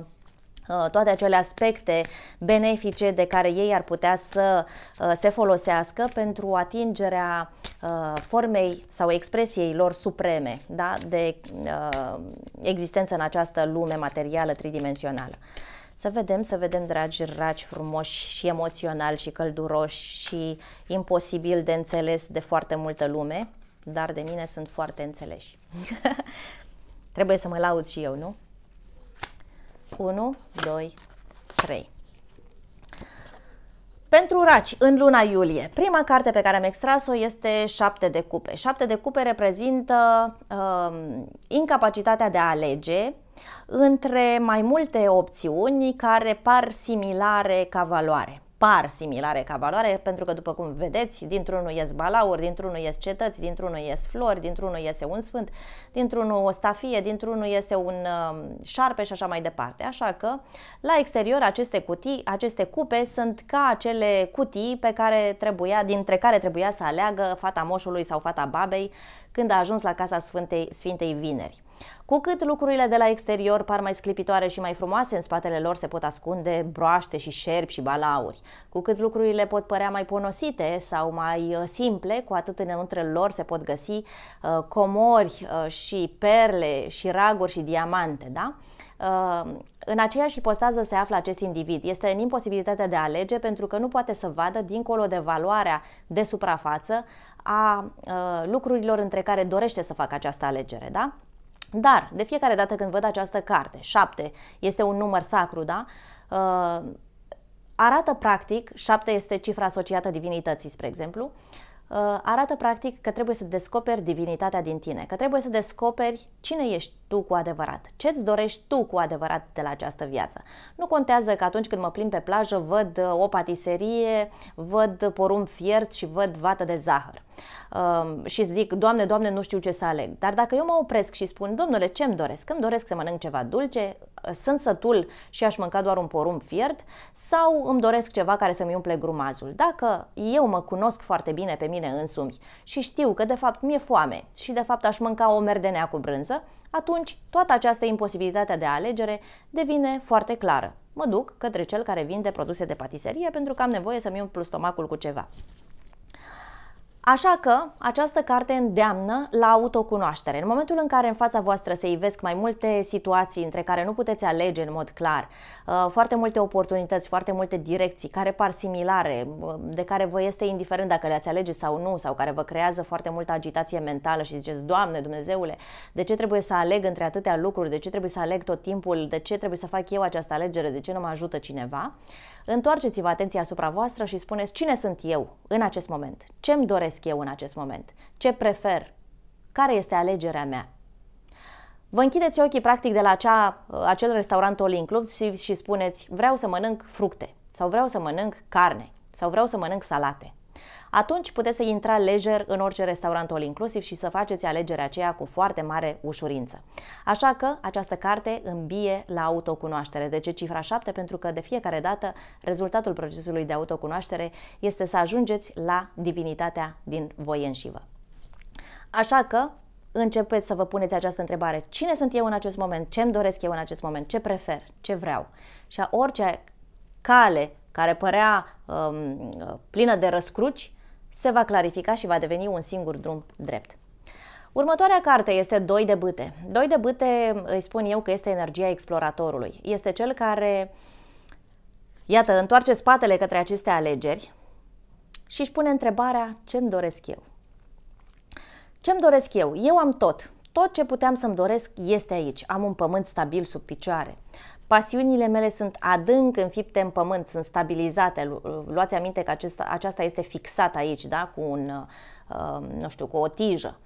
uh toate acele aspecte benefice de care ei ar putea să uh, se folosească pentru atingerea uh, formei sau expresiei lor supreme da? de existență în această lume materială tridimensională. Să vedem, să vedem, dragi raci frumoși și emoționali și călduroși și imposibil de înțeles de foarte multă lume, dar de mine sunt foarte înțeleși. Trebuie să mă laud și eu, nu? 1, 2, 3. Pentru raci, în luna iulie, prima carte pe care am extras-o este 7 de cupe. 7 de cupe reprezintă uh, incapacitatea de a alege, între mai multe opțiuni care par similare ca valoare par similare ca valoare, pentru că după cum vedeți, dintr-unul ies balauri, dintr-unul ies cetăți, dintr-unul ies flori, dintr-unul iese un sfânt, dintr-unul o stafie, dintr-unul iese un um, șarpe și așa mai departe. Așa că la exterior aceste cutii, aceste cupe sunt ca acele cutii pe care trebuia, dintre care trebuia să aleagă fata moșului sau fata babei când a ajuns la Casa Sfântei, Sfintei Vineri. Cu cât lucrurile de la exterior par mai sclipitoare și mai frumoase, în spatele lor se pot ascunde broaște și șerpi și balauri. Cu cât lucrurile pot părea mai ponosite sau mai uh, simple, cu atât înăuntre lor se pot găsi uh, comori uh, și perle și raguri și diamante, da? Uh, în aceeași ipostază se află acest individ. Este în imposibilitatea de a alege pentru că nu poate să vadă dincolo de valoarea de suprafață a lucrurilor între care dorește să facă această alegere, da? Dar, de fiecare dată când văd această carte, 7 este un număr sacru, da? arată practic, 7 este cifra asociată divinității, spre exemplu, arată practic că trebuie să descoperi divinitatea din tine, că trebuie să descoperi cine ești tu cu adevărat, ce-ți dorești tu cu adevărat de la această viață. Nu contează că atunci când mă plimb pe plajă văd uh, o patiserie, văd porumb fiert și văd vată de zahăr. Uh, și zic, Doamne, Doamne, nu știu ce să aleg. Dar dacă eu mă opresc și spun, Domnule, ce-mi doresc? Îmi doresc să mănânc ceva dulce, uh, sunt sătul și aș mânca doar un porumb fiert sau îmi doresc ceva care să-mi umple grumazul. Dacă eu mă cunosc foarte bine pe mine însumi și știu că de fapt mi-e foame și de fapt aș mânca o merdenea cu brânză, atunci toată această imposibilitate de alegere devine foarte clară. Mă duc către cel care vinde produse de patiserie pentru că am nevoie să-mi umplu stomacul cu ceva. Așa că această carte îndeamnă la autocunoaștere. În momentul în care în fața voastră se ivesc mai multe situații între care nu puteți alege în mod clar, uh, foarte multe oportunități, foarte multe direcții care par similare, uh, de care vă este indiferent dacă le-ați alege sau nu, sau care vă creează foarte multă agitație mentală și ziceți, Doamne, Dumnezeule, de ce trebuie să aleg între atâtea lucruri, de ce trebuie să aleg tot timpul, de ce trebuie să fac eu această alegere, de ce nu mă ajută cineva? Întoarceți-vă atenția asupra voastră și spuneți cine sunt eu în acest moment, ce îmi doresc eu în acest moment, ce prefer, care este alegerea mea. Vă închideți ochii practic de la acea, acel restaurant all și și spuneți vreau să mănânc fructe sau vreau să mănânc carne sau vreau să mănânc salate atunci puteți să intra lejer în orice restaurant all inclusiv și să faceți alegerea aceea cu foarte mare ușurință. Așa că această carte îmbie la autocunoaștere. De ce cifra 7? Pentru că de fiecare dată rezultatul procesului de autocunoaștere este să ajungeți la divinitatea din voi înșivă. Așa că începeți să vă puneți această întrebare. Cine sunt eu în acest moment? Ce îmi doresc eu în acest moment? Ce prefer? Ce vreau? Și a orice cale care părea um, plină de răscruci, se va clarifica și va deveni un singur drum drept. Următoarea carte este Doi de bâte. Doi de bâte îi spun eu că este energia exploratorului. Este cel care, iată, întoarce spatele către aceste alegeri și își pune întrebarea ce-mi doresc eu. Ce-mi doresc eu? Eu am tot. Tot ce puteam să-mi doresc este aici. Am un pământ stabil sub picioare. Pasiunile mele sunt adânc înfipte în pământ, sunt stabilizate. Uh, luați aminte că acesta, aceasta este fixată aici, da? cu un, uh, um, nu știu, cu o tijă.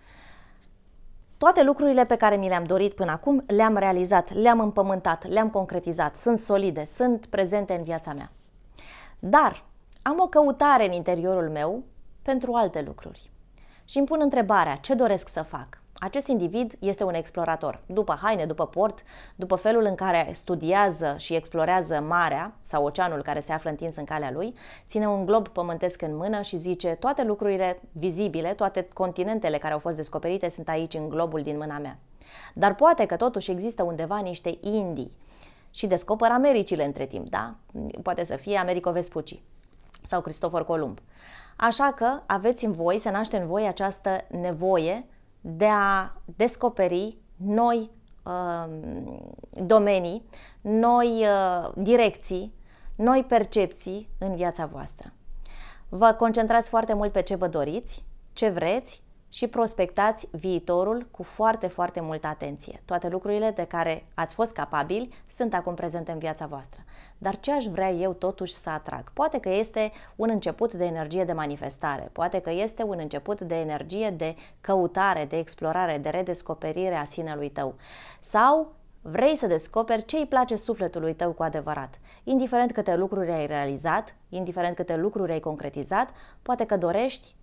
Toate lucrurile pe care mi le-am dorit până acum le-am realizat, le-am împământat, le-am concretizat, sunt solide, sunt prezente în viața mea. Dar am o căutare în interiorul meu pentru alte lucruri. Și îmi pun întrebarea, ce doresc să fac? Acest individ este un explorator. După haine, după port, după felul în care studiază și explorează marea sau oceanul care se află întins în calea lui, ține un glob pământesc în mână și zice toate lucrurile vizibile, toate continentele care au fost descoperite sunt aici în globul din mâna mea. Dar poate că totuși există undeva niște indii și descoperă Americile între timp, da? Poate să fie Americo Vespucci sau Cristofor Columb. Așa că aveți în voi, se naște în voi această nevoie de a descoperi noi um, domenii, noi uh, direcții, noi percepții în viața voastră. Vă concentrați foarte mult pe ce vă doriți, ce vreți și prospectați viitorul cu foarte, foarte multă atenție. Toate lucrurile de care ați fost capabili sunt acum prezente în viața voastră. Dar ce aș vrea eu totuși să atrag? Poate că este un început de energie de manifestare, poate că este un început de energie de căutare, de explorare, de redescoperire a sinelui tău. Sau Vrei să descoperi ce îi place sufletului tău cu adevărat. Indiferent câte lucruri ai realizat, indiferent câte lucruri ai concretizat, poate că dorești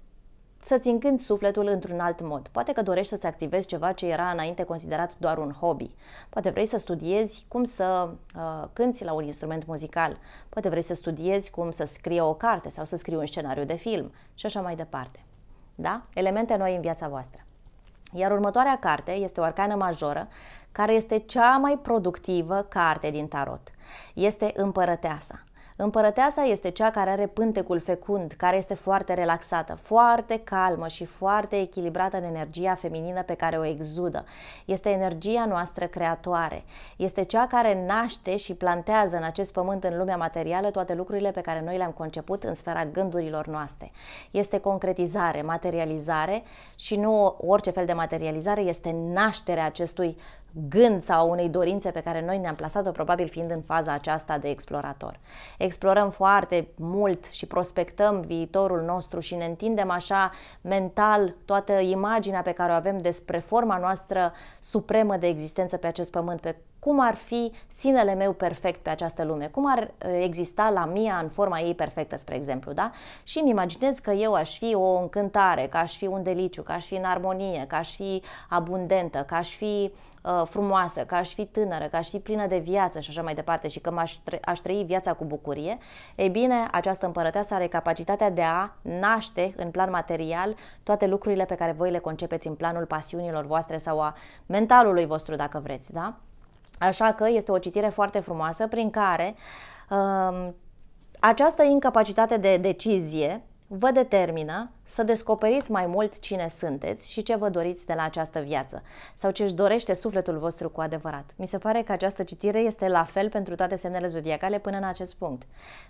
să-ți încânti sufletul într-un alt mod. Poate că dorești să-ți activezi ceva ce era înainte considerat doar un hobby. Poate vrei să studiezi cum să uh, cânti la un instrument muzical. Poate vrei să studiezi cum să scrii o carte sau să scrii un scenariu de film și așa mai departe. Da? Elemente noi în viața voastră. Iar următoarea carte este o arcană majoră care este cea mai productivă carte din tarot. Este împărăteasa. Împărăteasa este cea care are pântecul fecund, care este foarte relaxată, foarte calmă și foarte echilibrată în energia feminină pe care o exudă. Este energia noastră creatoare. Este cea care naște și plantează în acest pământ, în lumea materială, toate lucrurile pe care noi le-am conceput în sfera gândurilor noastre. Este concretizare, materializare și nu orice fel de materializare, este nașterea acestui gând sau unei dorințe pe care noi ne-am plasat-o, probabil fiind în faza aceasta de explorator. Explorăm foarte mult și prospectăm viitorul nostru și ne întindem așa mental toată imaginea pe care o avem despre forma noastră supremă de existență pe acest pământ, pe cum ar fi sinele meu perfect pe această lume, cum ar uh, exista la mia în forma ei perfectă, spre exemplu, da? Și îmi imaginez că eu aș fi o încântare, că aș fi un deliciu, că aș fi în armonie, că aș fi abundentă, că aș fi Uh, frumoasă, că aș fi tânără, că aș fi plină de viață și așa mai departe și că m-aș tre- aș trăi viața cu bucurie, e bine, această împărăteasă are capacitatea de a naște în plan material toate lucrurile pe care voi le concepeți în planul pasiunilor voastre sau a mentalului vostru, dacă vreți, da? Așa că este o citire foarte frumoasă prin care um, această incapacitate de decizie vă determină să descoperiți mai mult cine sunteți și ce vă doriți de la această viață sau ce își dorește sufletul vostru cu adevărat. Mi se pare că această citire este la fel pentru toate semnele zodiacale până în acest punct.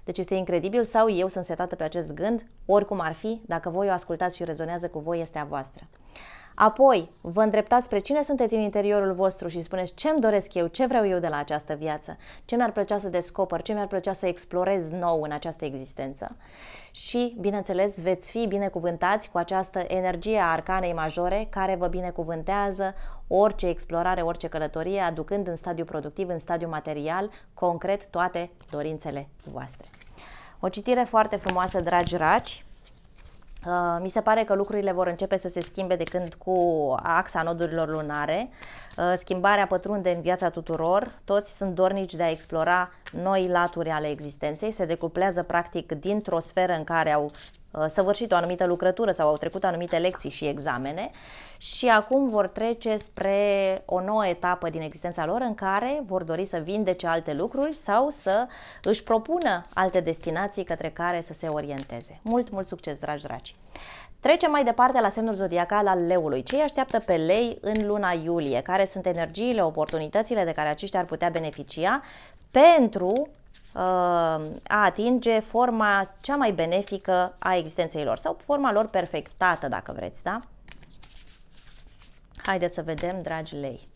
Deci este incredibil sau eu sunt setată pe acest gând, oricum ar fi, dacă voi o ascultați și rezonează cu voi, este a voastră. Apoi, vă îndreptați spre cine sunteți în interiorul vostru și spuneți ce îmi doresc eu, ce vreau eu de la această viață, ce mi-ar plăcea să descoper, ce mi-ar plăcea să explorez nou în această existență. Și, bineînțeles, veți fi binecuvântați cu această energie a arcanei majore care vă binecuvântează orice explorare, orice călătorie, aducând în stadiu productiv, în stadiu material, concret, toate dorințele voastre. O citire foarte frumoasă, dragi raci, Uh, mi se pare că lucrurile vor începe să se schimbe de când cu axa nodurilor lunare. Uh, schimbarea pătrunde în viața tuturor, toți sunt dornici de a explora noi laturi ale existenței, se decuplează practic dintr-o sferă în care au Uh, săvârșit o anumită lucrătură sau au trecut anumite lecții și examene și acum vor trece spre o nouă etapă din existența lor în care vor dori să vindece alte lucruri sau să își propună alte destinații către care să se orienteze. Mult, mult succes, dragi dragi! Trecem mai departe la semnul zodiacal al leului. Ce îi așteaptă pe lei în luna iulie? Care sunt energiile, oportunitățile de care aceștia ar putea beneficia pentru Uh, a atinge forma cea mai benefică a existenței lor sau forma lor perfectată, dacă vreți, da? Haideți să vedem, dragi lei.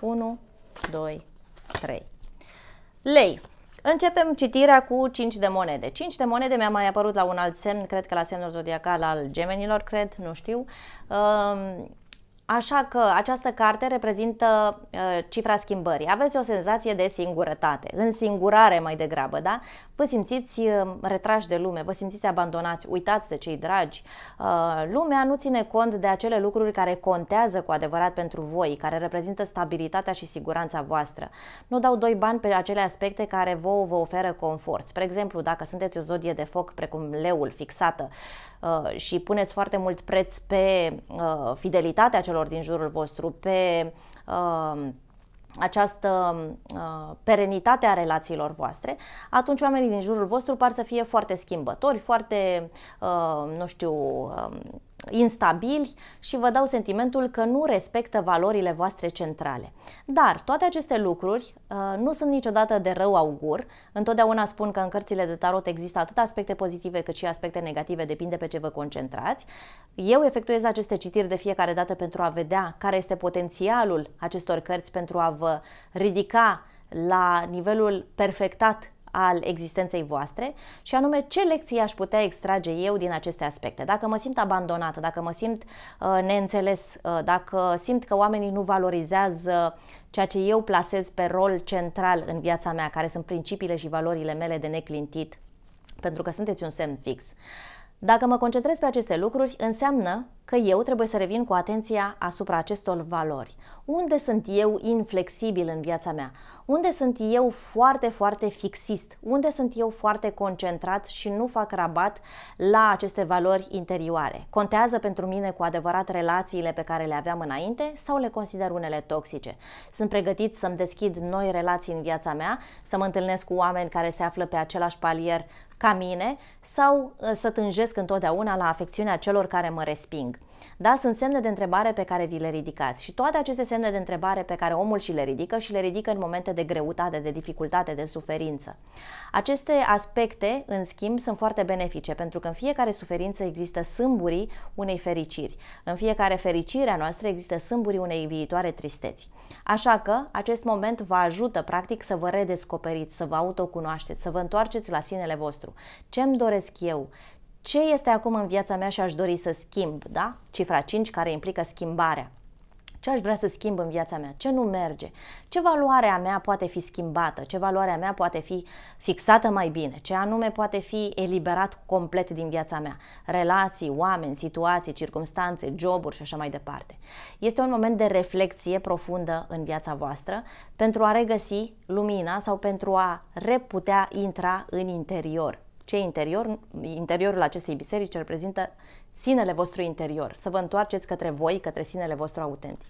Unu, doi, trei. Lei. Începem citirea cu 5 de monede. 5 de monede mi-a mai apărut la un alt semn, cred că la semnul zodiacal al gemenilor, cred, nu știu. Um, Așa că această carte reprezintă uh, cifra schimbării. Aveți o senzație de singurătate, în singurare mai degrabă, da? vă simțiți uh, retrași de lume, vă simțiți abandonați, uitați de cei dragi. Uh, lumea nu ține cont de acele lucruri care contează cu adevărat pentru voi, care reprezintă stabilitatea și siguranța voastră. Nu dau doi bani pe acele aspecte care vouă vă oferă confort. Spre exemplu, dacă sunteți o zodie de foc precum leul fixată uh, și puneți foarte mult preț pe fidelitatea celor din jurul vostru, pe această uh, perenitate a relațiilor voastre, atunci oamenii din jurul vostru par să fie foarte schimbători, foarte, uh, nu știu, uh, instabili și vă dau sentimentul că nu respectă valorile voastre centrale. Dar toate aceste lucruri uh, nu sunt niciodată de rău augur. Întotdeauna spun că în cărțile de tarot există atât aspecte pozitive cât și aspecte negative, depinde pe ce vă concentrați. Eu efectuez aceste citiri de fiecare dată pentru a vedea care este potențialul acestor cărți pentru a vă ridica la nivelul perfectat al existenței voastre și anume ce lecții aș putea extrage eu din aceste aspecte. Dacă mă simt abandonată, dacă mă simt uh, neînțeles, uh, dacă simt că oamenii nu valorizează ceea ce eu plasez pe rol central în viața mea, care sunt principiile și valorile mele de neclintit, pentru că sunteți un semn fix. Uh, dacă mă concentrez pe aceste lucruri, înseamnă că eu trebuie să revin cu atenția asupra acestor valori. Unde sunt eu inflexibil în viața mea? Unde sunt eu foarte, foarte fixist? Unde sunt eu foarte concentrat și nu fac rabat la aceste valori interioare? Contează pentru mine cu adevărat relațiile pe care le aveam înainte sau le consider unele toxice? Sunt pregătit să-mi deschid noi relații în viața mea, să mă întâlnesc cu oameni care se află pe același palier ca mine sau ă, să tânjesc întotdeauna la afecțiunea celor care mă resping. Da, sunt semne de întrebare pe care vi le ridicați și toate aceste semne de întrebare pe care omul și le ridică și le ridică în momente de greutate, de dificultate, de suferință. Aceste aspecte, în schimb, sunt foarte benefice pentru că în fiecare suferință există sâmburii unei fericiri. În fiecare fericire a noastră există sâmburii unei viitoare tristeți. Așa că acest moment vă ajută practic să vă redescoperiți, să vă autocunoașteți, să vă întoarceți la sinele vostru. Ce mi doresc eu? ce este acum în viața mea și aș dori să schimb, da? Cifra 5 care implică schimbarea. Ce aș vrea să schimb în viața mea? Ce nu merge? Ce valoarea mea poate fi schimbată? Ce valoarea mea poate fi fixată mai bine? Ce anume poate fi eliberat complet din viața mea? Relații, oameni, situații, circunstanțe, joburi și așa mai departe. Este un moment de reflexie profundă în viața voastră pentru a regăsi lumina sau pentru a reputea intra în interior ce interior, interiorul acestei biserici reprezintă sinele vostru interior, să vă întoarceți către voi, către sinele vostru autentic.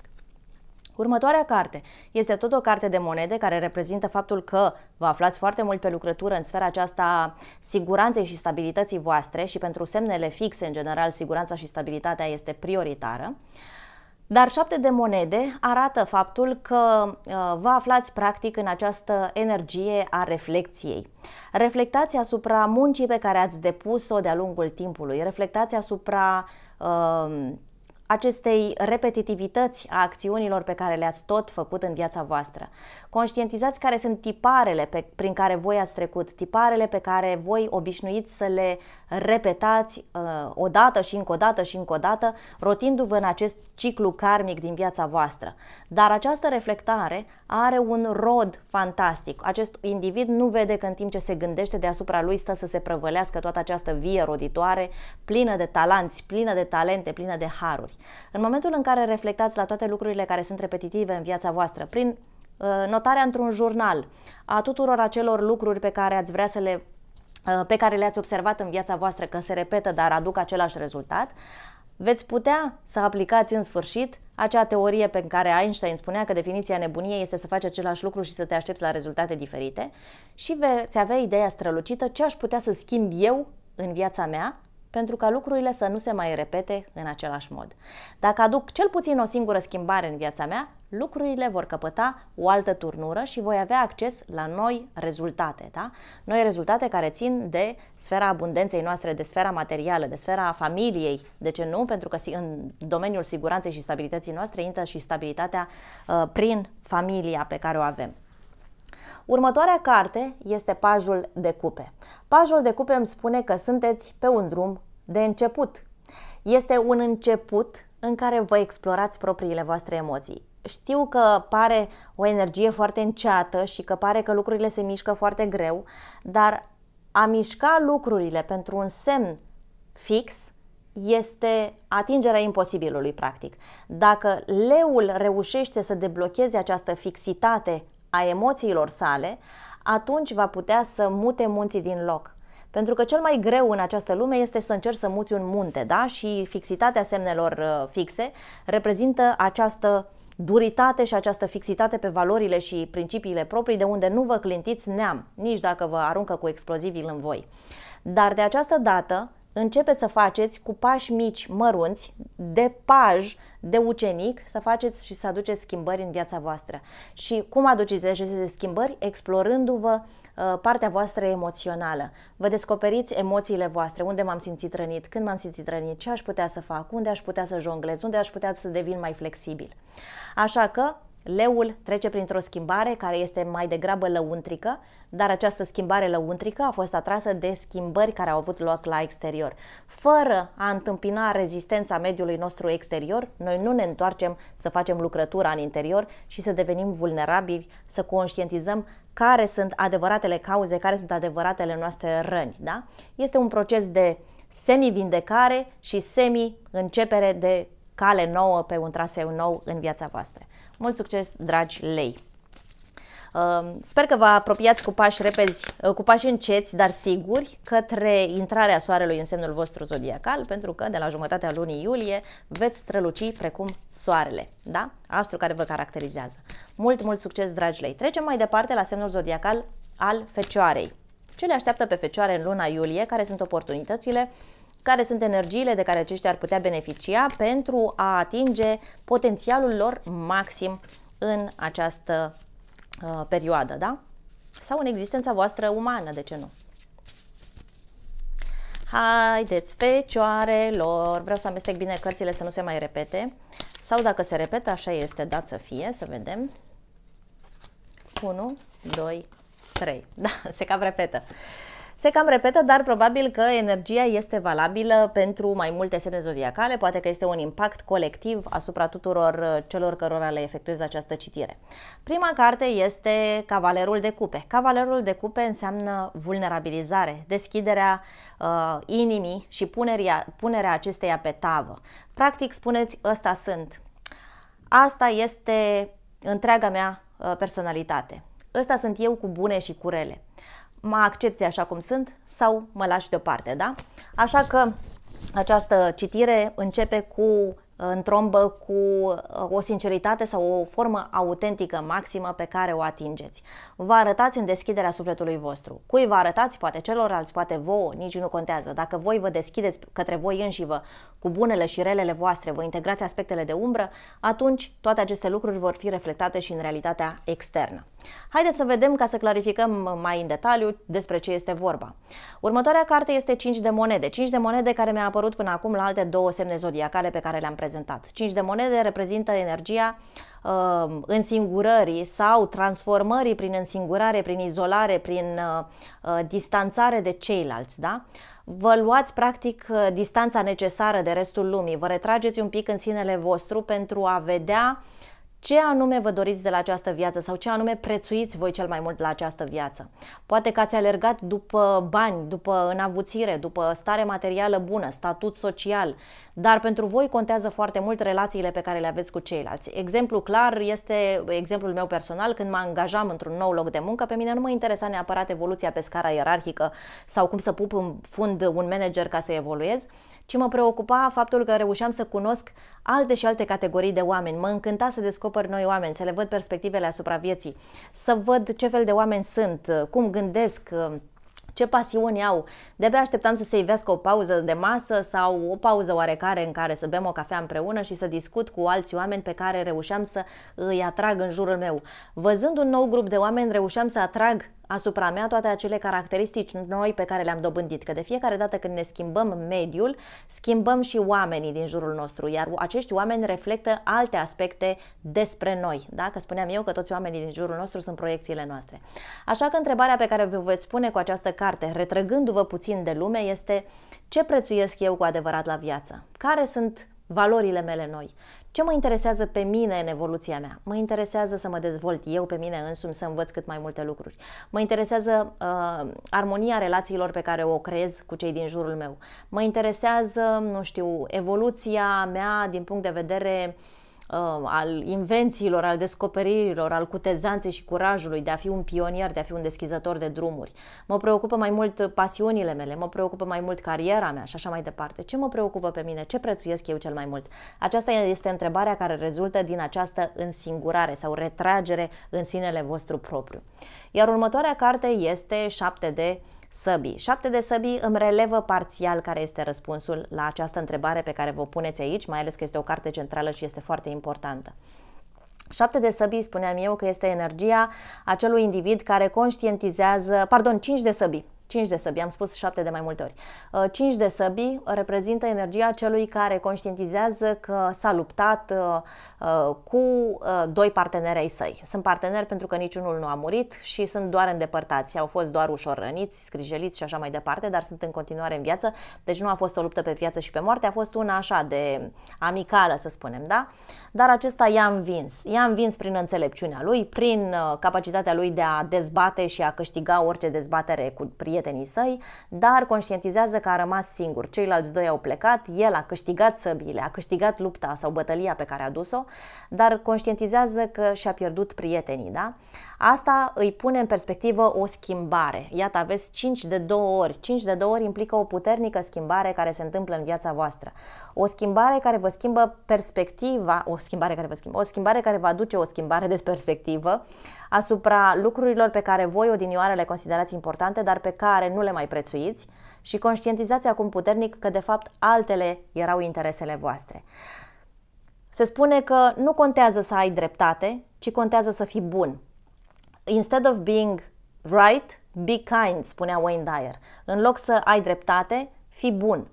Următoarea carte este tot o carte de monede care reprezintă faptul că vă aflați foarte mult pe lucrătură în sfera aceasta siguranței și stabilității voastre și pentru semnele fixe, în general, siguranța și stabilitatea este prioritară. Uh, dar șapte de monede arată faptul că uh, vă aflați practic în această energie a reflecției. Reflectați asupra muncii pe care ați depus-o de-a lungul timpului, reflectați asupra uh, acestei repetitivități a acțiunilor pe care le-ați tot făcut în viața voastră. Conștientizați care sunt tiparele pe, prin care voi ați trecut, tiparele pe care voi obișnuiți să le repetați uh, odată și încă o dată și încă o dată, rotindu-vă în acest ciclu karmic din viața voastră. Dar această reflectare are un rod fantastic. Acest individ nu vede că în timp ce se gândește deasupra lui stă să se prăvălească toată această vie roditoare, plină de talanți, plină de talente, plină de haruri. În momentul în care reflectați la toate lucrurile care sunt repetitive în viața voastră, prin uh, notarea într-un jurnal a tuturor acelor lucruri pe care ați vrea să le uh, pe care le-ați observat în viața voastră că se repetă, dar aduc același rezultat, Veți putea să aplicați în sfârșit acea teorie pe care Einstein spunea că definiția nebuniei este să faci același lucru și să te aștepți la rezultate diferite și veți avea ideea strălucită ce aș putea să schimb eu în viața mea pentru ca lucrurile să nu se mai repete în același mod. Dacă aduc cel puțin o singură schimbare în viața mea, lucrurile vor căpăta o altă turnură și voi avea acces la noi rezultate, da? Noi rezultate care țin de sfera abundenței noastre, de sfera materială, de sfera familiei, de ce nu? Pentru că în domeniul siguranței și stabilității noastre intră și stabilitatea uh, prin familia pe care o avem. Următoarea carte este Pajul de Cupe. Pajul de Cupe îmi spune că sunteți pe un drum de început. Este un început în care vă explorați propriile voastre emoții. Știu că pare o energie foarte înceată și că pare că lucrurile se mișcă foarte greu, dar a mișca lucrurile pentru un semn fix este atingerea imposibilului, practic. Dacă leul reușește să deblocheze această fixitate a emoțiilor sale, atunci va putea să mute munții din loc. Pentru că cel mai greu în această lume este să încerci să muți un munte, da? Și fixitatea semnelor uh, fixe reprezintă această duritate și această fixitate pe valorile și principiile proprii de unde nu vă clintiți neam, nici dacă vă aruncă cu explozivii în voi. Dar de această dată începeți să faceți cu pași mici, mărunți, de paj, de ucenic, să faceți și să aduceți schimbări în viața voastră. Și cum aduceți aceste schimbări? Explorându-vă Uh, partea voastră emoțională. Vă descoperiți emoțiile voastre, unde m-am simțit rănit, când m-am simțit rănit, ce aș putea să fac, unde aș putea să jonglez, unde aș putea să devin mai flexibil. Așa că Leul trece printr-o schimbare care este mai degrabă lăuntrică, dar această schimbare lăuntrică a fost atrasă de schimbări care au avut loc la exterior. Fără a întâmpina rezistența mediului nostru exterior, noi nu ne întoarcem să facem lucrătura în interior și să devenim vulnerabili, să conștientizăm care sunt adevăratele cauze, care sunt adevăratele noastre răni. Da? Este un proces de semi-vindecare și semi-începere de cale nouă pe un traseu nou în viața voastră. Mult succes, dragi lei! Um, sper că vă apropiați cu pași repezi, uh, cu pași înceți, dar siguri, către intrarea soarelui în semnul vostru zodiacal, pentru că de la jumătatea lunii iulie veți străluci precum soarele, da? Astru care vă caracterizează. Mult, mult succes, dragi lei! Trecem mai departe la semnul zodiacal al Fecioarei. Ce le așteaptă pe Fecioare în luna iulie, care sunt oportunitățile care sunt energiile de care aceștia ar putea beneficia pentru a atinge potențialul lor maxim în această uh, perioadă, da? Sau în existența voastră umană, de ce nu? Haideți, fecioarelor! Vreau să amestec bine cărțile să nu se mai repete. Sau dacă se repetă, așa este, dat să fie, să vedem. 1, 2, 3. Da, se cam repetă. Uh, se cam repetă, dar probabil că energia este valabilă pentru mai multe semne zodiacale, poate că este un impact colectiv asupra tuturor uh, celor cărora le efectuez această citire. Prima carte este Cavalerul de Cupe. Cavalerul de Cupe înseamnă vulnerabilizare, deschiderea uh, inimii și punerea, punerea acesteia pe tavă. Practic spuneți, ăsta sunt. Asta este întreaga mea uh, personalitate. Ăsta sunt eu cu bune și cu rele mă accepti așa cum sunt sau mă lași deoparte, da? Așa că această citire începe cu Uh, în trombă cu uh, o sinceritate sau o formă autentică maximă pe care o atingeți. Vă arătați în deschiderea sufletului vostru. Cui vă arătați, poate celorlalți, poate vouă, nici nu contează. Dacă voi vă deschideți către voi înșivă cu bunele și relele voastre, vă integrați aspectele de umbră, atunci toate aceste lucruri vor fi reflectate și în realitatea externă. Haideți să vedem ca să clarificăm mai în detaliu despre ce este vorba. Următoarea carte este 5 de monede. 5 de monede care mi-a apărut până acum la alte două semne zodiacale pe care le-am prezentat reprezentat. 5 de monede reprezintă energia uh, însingurării sau transformării prin însingurare, prin izolare, prin uh, uh distanțare de ceilalți, da? Vă luați practic uh, distanța necesară de restul lumii, vă retrageți un pic în sinele vostru pentru a vedea uh, ce anume vă doriți de la această viață sau ce anume prețuiți voi cel mai mult la această viață. Poate că ați alergat după bani, după înavuțire, după stare materială bună, statut social, dar pentru voi contează foarte mult relațiile pe care le aveți cu ceilalți. Exemplu clar este exemplul meu personal, când mă angajam într-un nou loc de muncă, pe mine nu mă interesa neapărat evoluția pe scara ierarhică sau cum să pup în fund un manager ca să evoluez, ci mă preocupa faptul că reușeam să cunosc alte și alte categorii de oameni. Mă încânta să descoper descoper noi oameni, să le văd perspectivele asupra vieții, să văd ce fel de oameni sunt, uh, cum gândesc, uh, ce pasiuni au. De-abia așteptam să se ivească o pauză de masă sau o pauză oarecare în care să bem o cafea împreună și să discut cu alți oameni pe care reușeam să îi atrag în jurul meu. Văzând un nou grup de oameni, reușeam să atrag asupra mea toate acele caracteristici noi pe care le-am dobândit, că de fiecare dată când ne schimbăm mediul, schimbăm și oamenii din jurul nostru, iar acești oameni reflectă alte aspecte despre noi, da? că spuneam eu că toți oamenii din jurul nostru sunt proiecțiile noastre. Așa că întrebarea pe care vă veți spune cu această carte, retrăgându-vă puțin de lume, este ce prețuiesc eu cu adevărat la viață? Care sunt valorile mele noi? Ce mă interesează pe mine în evoluția mea? Mă interesează să mă dezvolt eu pe mine însumi, să învăț cât mai multe lucruri. Mă interesează uh, armonia relațiilor pe care o creez cu cei din jurul meu. Mă interesează, nu știu, evoluția mea din punct de vedere uh, Um, al invențiilor, al descoperirilor, al cutezanței și curajului de a fi un pionier, de a fi un deschizător de drumuri. Mă preocupă mai mult pasiunile mele, mă preocupă mai mult cariera mea și așa mai departe. Ce mă preocupă pe mine? Ce prețuiesc eu cel mai mult? Aceasta este întrebarea care rezultă din această însingurare sau retragere în sinele vostru propriu. Iar următoarea carte este 7 de Săbii. șapte de săbii îmi relevă parțial care este răspunsul la această întrebare pe care vă puneți aici, mai ales că este o carte centrală și este foarte importantă. Șapte de săbii, spuneam eu, că este energia acelui individ care conștientizează, pardon, cinci de săbii, 5 de săbi, am spus 7 de mai multe ori. 5 uh, de săbi reprezintă energia celui care conștientizează că s-a luptat uh, uh, cu doi parteneri ai săi. Sunt parteneri pentru că niciunul nu a murit și sunt doar îndepărtați. Au fost doar ușor răniți, scrijeliți și așa mai departe, dar sunt în continuare în viață. Deci nu a fost o luptă pe viață și pe moarte, a fost una așa de amicală, să spunem, da? Dar acesta i-a învins. I-a învins prin înțelepciunea lui, prin capacitatea lui de a dezbate și a câștiga orice dezbatere cu prieteni prietenii săi, dar conștientizează că a rămas singur. Ceilalți doi au plecat, el a câștigat săbile, a câștigat lupta sau bătălia pe care a dus-o, dar conștientizează că și-a pierdut prietenii. Da? Asta îi pune în perspectivă o schimbare. Iată, aveți 5 de 2 ori. 5 de 2 ori implică o puternică schimbare care se întâmplă în viața voastră. O schimbare care vă schimbă perspectiva, o schimbare care vă schimbă, o schimbare care vă aduce o schimbare de perspectivă asupra lucrurilor pe care voi odinioară le considerați importante, dar pe care nu le mai prețuiți și conștientizați acum puternic că de fapt altele erau interesele voastre. Se spune că nu contează să ai dreptate, ci contează să fii bun. Instead of being right, be kind, spunea Wayne Dyer. În loc să ai dreptate, fi bun.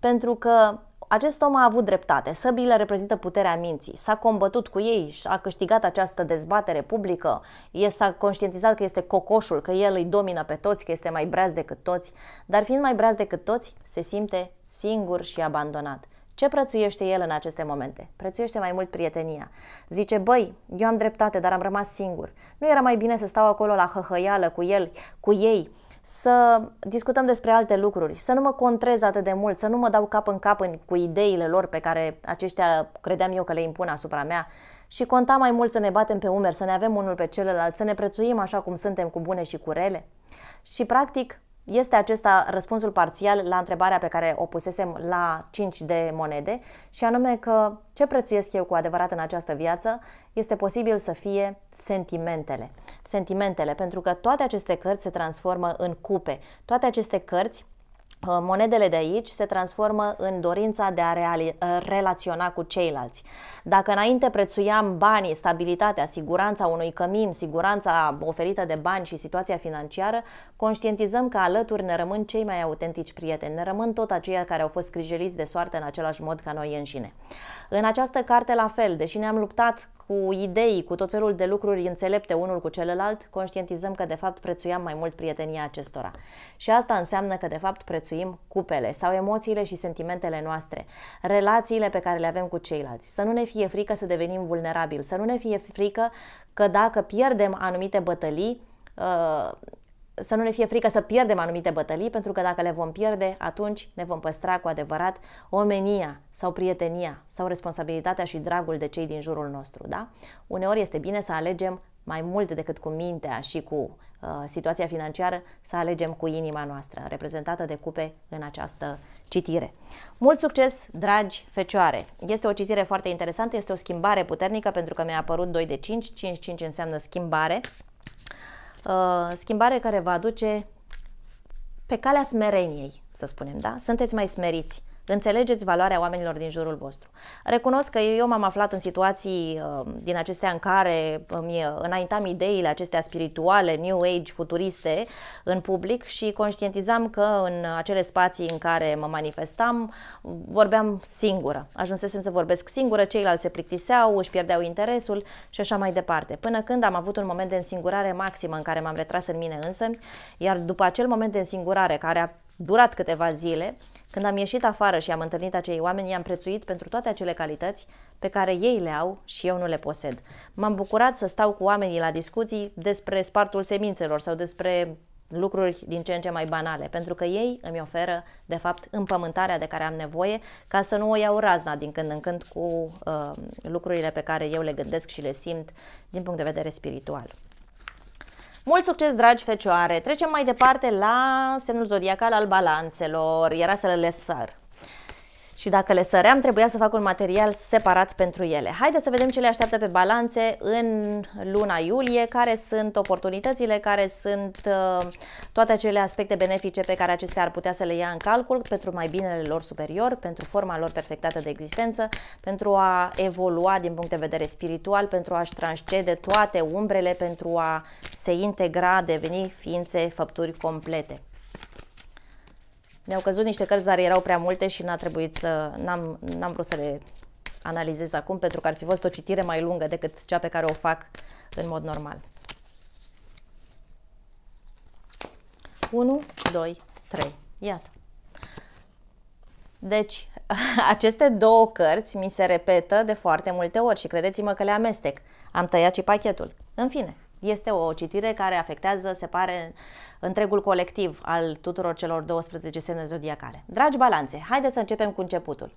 Pentru că acest om a avut dreptate. Săbile reprezintă puterea minții. S-a combătut cu ei și a câștigat această dezbatere publică. S-a conștientizat că este cocoșul, că el îi domină pe toți, că este mai breaz decât toți. Dar fiind mai breaz decât toți, se simte singur și abandonat. Ce prețuiește el în aceste momente? Prețuiește mai mult prietenia. Zice, băi, eu am dreptate, dar am rămas singur. Nu era mai bine să stau acolo la hăhăială cu el, cu ei, să discutăm despre alte lucruri, să nu mă contrez atât de mult, să nu mă dau cap în cap în, cu ideile lor pe care aceștia credeam eu că le impun asupra mea și conta mai mult să ne batem pe umeri, să ne avem unul pe celălalt, să ne prețuim așa cum suntem cu bune și cu rele. Și practic, este acesta răspunsul parțial la întrebarea pe care o pusesem la 5 de monede și anume că ce prețuiesc eu cu adevărat în această viață este posibil să fie sentimentele. Sentimentele, pentru că toate aceste cărți se transformă în cupe. Toate aceste cărți Ă, monedele de aici se transformă în dorința de a reali- ă, relaționa cu ceilalți. Dacă înainte prețuiam banii, stabilitatea, siguranța unui cămin, siguranța oferită de bani și situația financiară, conștientizăm că alături ne rămân cei mai autentici prieteni, ne rămân tot aceia care au fost scrijeliți de soartă în același mod ca noi înșine. În această carte la fel, deși ne-am luptat cu idei, cu tot felul de lucruri înțelepte unul cu celălalt, conștientizăm că de fapt prețuiam mai mult prietenia acestora. Și asta înseamnă că de fapt prețuim cupele sau emoțiile și sentimentele noastre, relațiile pe care le avem cu ceilalți. Să nu ne fie frică să devenim vulnerabili, să nu ne fie frică că dacă pierdem anumite bătălii, uh, să nu ne fie frică să pierdem anumite bătălii, pentru că dacă le vom pierde, atunci ne vom păstra cu adevărat omenia sau prietenia sau responsabilitatea și dragul de cei din jurul nostru. Da? Uneori este bine să alegem mai mult decât cu mintea și cu uh, situația financiară, să alegem cu inima noastră, reprezentată de cupe în această citire. Mult succes, dragi fecioare! Este o citire foarte interesantă, este o schimbare puternică pentru că mi-a apărut 2 de 5, 5-5 înseamnă schimbare, Uh, schimbare care va aduce pe calea smereniei, să spunem, da? Sunteți mai smeriți Înțelegeți valoarea oamenilor din jurul vostru. Recunosc că eu m-am aflat în situații uh, din acestea în care îmi uh, înaintam ideile acestea spirituale, new age, futuriste în public și conștientizam că în acele spații în care mă manifestam vorbeam singură. Ajunsesem să vorbesc singură, ceilalți se plictiseau, își pierdeau interesul și așa mai departe. Până când am avut un moment de însingurare maximă în care m-am retras în mine însă, iar după acel moment de însingurare care a durat câteva zile, când am ieșit afară și am întâlnit acei oameni, i-am prețuit pentru toate acele calități pe care ei le au și eu nu le posed. M-am bucurat să stau cu oamenii la discuții despre spartul semințelor sau despre lucruri din ce în ce mai banale, pentru că ei îmi oferă, de fapt, împământarea de care am nevoie ca să nu o iau razna din când în când cu uh, lucrurile pe care eu le gândesc și le simt din punct de vedere spiritual. Mult succes, dragi fecioare! Trecem mai departe la semnul zodiacal al balanțelor. Era să le lăsăr și dacă le săream trebuia să fac un material separat pentru ele. Haideți să vedem ce le așteaptă pe balanțe în luna iulie, care sunt oportunitățile, care sunt uh, toate acele aspecte benefice pe care acestea ar putea să le ia în calcul pentru mai binele lor superior, pentru forma lor perfectată de existență, pentru a evolua din punct de vedere spiritual, pentru a-și transcede toate umbrele, pentru a se integra, deveni ființe, făpturi complete. Ne-au căzut niște cărți, dar erau prea multe și n-a trebuit să, n-am, n-am vrut să le analizez acum, pentru că ar fi fost o citire mai lungă decât cea pe care o fac în mod normal. 1, 2, 3. Iată. Deci, aceste două cărți mi se repetă de foarte multe ori și credeți-mă că le amestec. Am tăiat și pachetul. În fine, este o citire care afectează, se pare, întregul colectiv al tuturor celor 12 semne zodiacale. Dragi balanțe, haideți să începem cu începutul.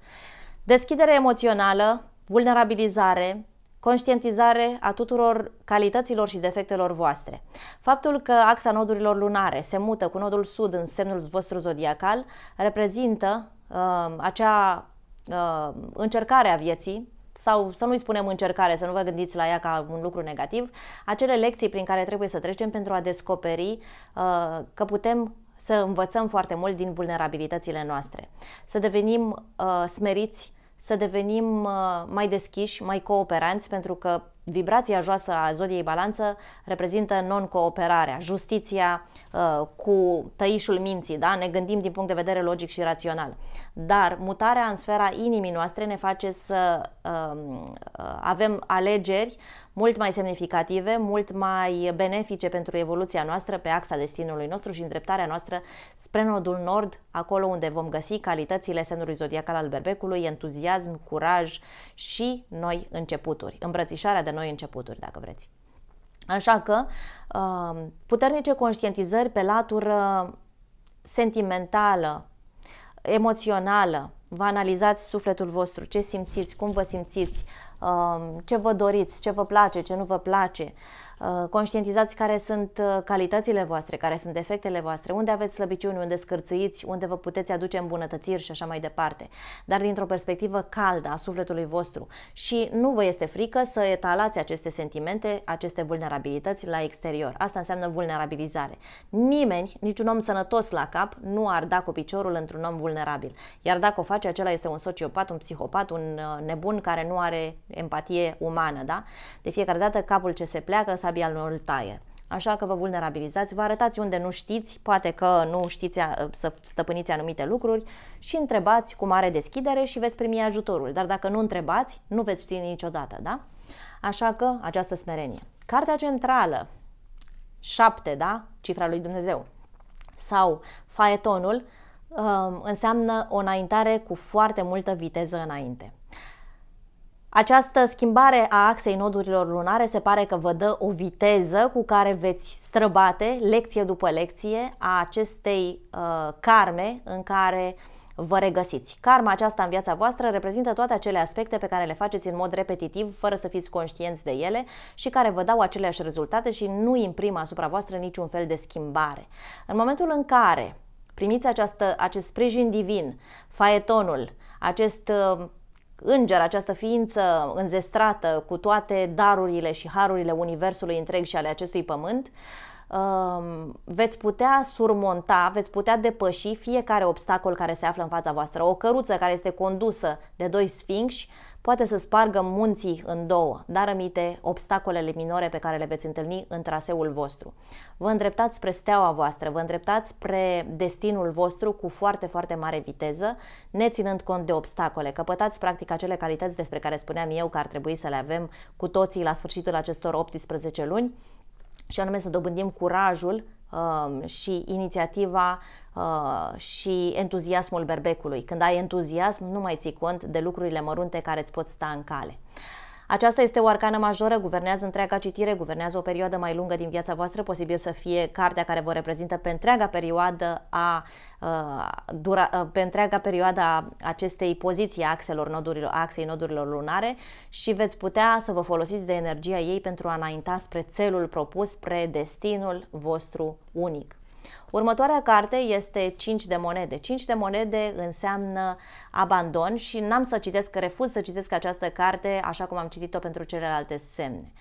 Deschidere emoțională, vulnerabilizare, conștientizare a tuturor calităților și defectelor voastre. Faptul că axa nodurilor lunare se mută cu nodul sud în semnul vostru zodiacal reprezintă uh, acea uh, încercare a vieții sau să nu-i spunem încercare, să nu vă gândiți la ea ca un lucru negativ, acele lecții prin care trebuie să trecem pentru a descoperi uh, că putem să învățăm foarte mult din vulnerabilitățile noastre, să devenim uh, smeriți, să devenim uh, mai deschiși, mai cooperanți, pentru că Vibrația joasă a zodiei balanță reprezintă non-cooperarea, justiția uh, cu tăișul minții, da? ne gândim din punct de vedere logic și rațional. Dar mutarea în sfera inimii noastre ne face să um, uh, avem alegeri mult mai semnificative, mult mai benefice pentru evoluția noastră pe axa destinului nostru și îndreptarea noastră spre nodul nord, acolo unde vom găsi calitățile semnului zodiacal al berbecului, entuziasm, curaj și noi începuturi, îmbrățișarea de noi începuturi, dacă vreți. Așa că um, puternice conștientizări pe latură sentimentală, emoțională, vă analizați sufletul vostru, ce simțiți, cum vă simțiți, Um, ce vă doriți, ce vă place, ce nu vă place. Uh, conștientizați care sunt uh, calitățile voastre, care sunt defectele voastre, unde aveți slăbiciuni, unde scârțâiți, unde vă puteți aduce îmbunătățiri și așa mai departe, dar dintr-o perspectivă caldă a sufletului vostru și nu vă este frică să etalați aceste sentimente, aceste vulnerabilități la exterior. Asta înseamnă vulnerabilizare. Nimeni, niciun om sănătos la cap nu ar da cu piciorul într-un om vulnerabil. Iar dacă o face, acela este un sociopat, un psihopat, un uh, nebun care nu are empatie umană, da? De fiecare dată capul ce se pleacă să vulnerabil unor taie. Așa că vă vulnerabilizați, vă arătați unde nu știți, poate că nu știți să stăpâniți anumite lucruri și întrebați cu mare deschidere și veți primi ajutorul. Dar dacă nu întrebați, nu veți ști niciodată, da? Așa că această smerenie. Cartea centrală, 7, da? Cifra lui Dumnezeu. Sau faetonul um, înseamnă o înaintare cu foarte multă viteză înainte. Această schimbare a axei nodurilor lunare se pare că vă dă o viteză cu care veți străbate lecție după lecție a acestei uh, carme în care vă regăsiți. Karma aceasta în viața voastră reprezintă toate acele aspecte pe care le faceți în mod repetitiv, fără să fiți conștienți de ele și care vă dau aceleași rezultate și nu imprimă asupra voastră niciun fel de schimbare. În momentul în care primiți această, acest sprijin divin, faetonul, acest uh, înger, această ființă înzestrată cu toate darurile și harurile Universului întreg și ale acestui pământ, uh, Um, veți putea surmonta, veți putea depăși fiecare obstacol care se află în fața voastră. O căruță care este condusă de doi sfinși poate să spargă munții în două, dar amite obstacolele minore pe care le veți întâlni în traseul vostru. Vă îndreptați spre steaua voastră, vă îndreptați spre destinul vostru cu foarte, foarte mare viteză, neținând cont de obstacole. Căpătați practic acele calități despre care spuneam eu că ar trebui să le avem cu toții la sfârșitul acestor 18 luni, și anume să dobândim curajul um, și inițiativa uh, și entuziasmul berbecului. Când ai entuziasm, nu mai ții cont de lucrurile mărunte care îți pot sta în cale. Aceasta este o arcană majoră, guvernează întreaga citire, guvernează o perioadă mai lungă din viața voastră, posibil să fie cartea care vă reprezintă pe întreaga perioadă a, uh, dura, uh, pe întreaga perioadă a acestei poziții a axelor nodurilor, a axei nodurilor lunare și veți putea să vă folosiți de energia ei pentru a înainta spre țelul propus, spre destinul vostru unic. Următoarea carte este 5 de monede. 5 de monede înseamnă abandon și n-am să citesc, refuz să citesc această carte așa cum am citit-o pentru celelalte semne.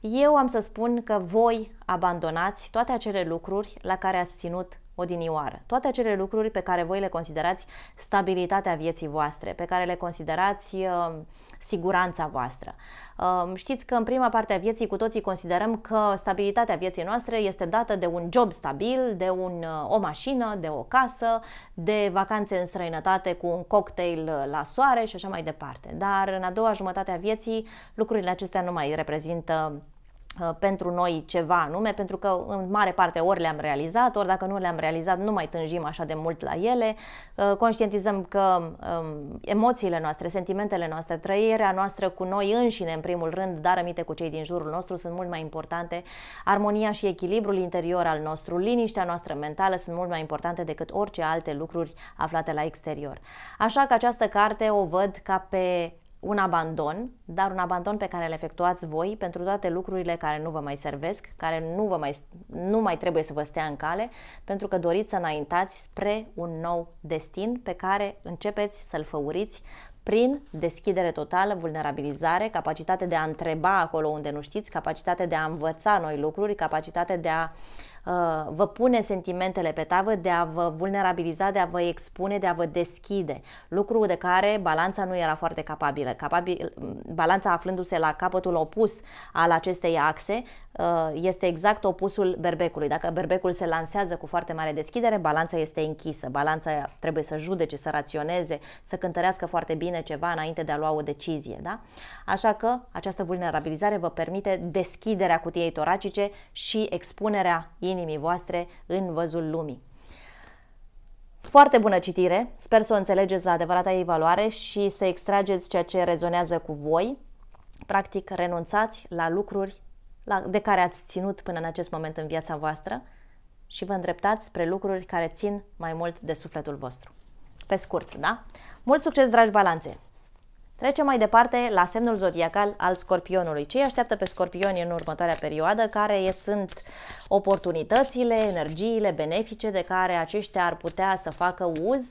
Eu am să spun că voi abandonați toate acele lucruri la care ați ținut odinioară. Toate acele lucruri pe care voi le considerați stabilitatea vieții voastre, pe care le considerați uh, siguranța voastră. Uh, știți că în prima parte a vieții cu toții considerăm că stabilitatea vieții noastre este dată de un job stabil, de un, uh, o mașină, de o casă, de vacanțe în străinătate cu un cocktail uh, la soare și așa mai departe. Dar în a doua jumătate a vieții lucrurile acestea nu mai reprezintă Uh, pentru noi ceva anume, pentru că în mare parte ori le-am realizat, ori dacă nu le-am realizat nu mai tânjim așa de mult la ele, uh, conștientizăm că um, emoțiile noastre, sentimentele noastre, trăirea noastră cu noi înșine în primul rând, dar aminte cu cei din jurul nostru sunt mult mai importante, armonia și echilibrul interior al nostru, liniștea noastră mentală sunt mult mai importante decât orice alte lucruri aflate la exterior. Așa că această carte o văd ca pe un abandon, dar un abandon pe care îl efectuați voi pentru toate lucrurile care nu vă mai servesc, care nu, vă mai, nu mai trebuie să vă stea în cale, pentru că doriți să înaintați spre un nou destin pe care începeți să-l făuriți prin deschidere totală, vulnerabilizare, capacitate de a întreba acolo unde nu știți, capacitate de a învăța noi lucruri, capacitate de a uh, Uh, vă pune sentimentele pe tavă, de a vă vulnerabiliza, de a vă expune, de a vă deschide. Lucru de care balanța nu era foarte capabilă. Capabil, balanța aflându-se la capătul opus al acestei axe uh, este exact opusul berbecului. Dacă berbecul se lansează cu foarte mare deschidere, balanța este închisă. Balanța trebuie să judece, să raționeze, să cântărească foarte bine ceva înainte de a lua o decizie. Da? Așa că această vulnerabilizare vă permite deschiderea cutiei toracice și expunerea inimii inimii voastre în văzul lumii. Foarte bună citire, sper să o înțelegeți la adevărata ei valoare și să extrageți ceea ce rezonează cu voi. Practic, renunțați la lucruri de care ați ținut până în acest moment în viața voastră și vă îndreptați spre lucruri care țin mai mult de sufletul vostru. Pe scurt, da? Mult succes, dragi balanțe! Trecem mai departe la semnul zodiacal al scorpionului. Ce îi așteaptă pe scorpioni în următoarea perioadă? Care sunt oportunitățile, energiile benefice de care aceștia ar putea să facă uz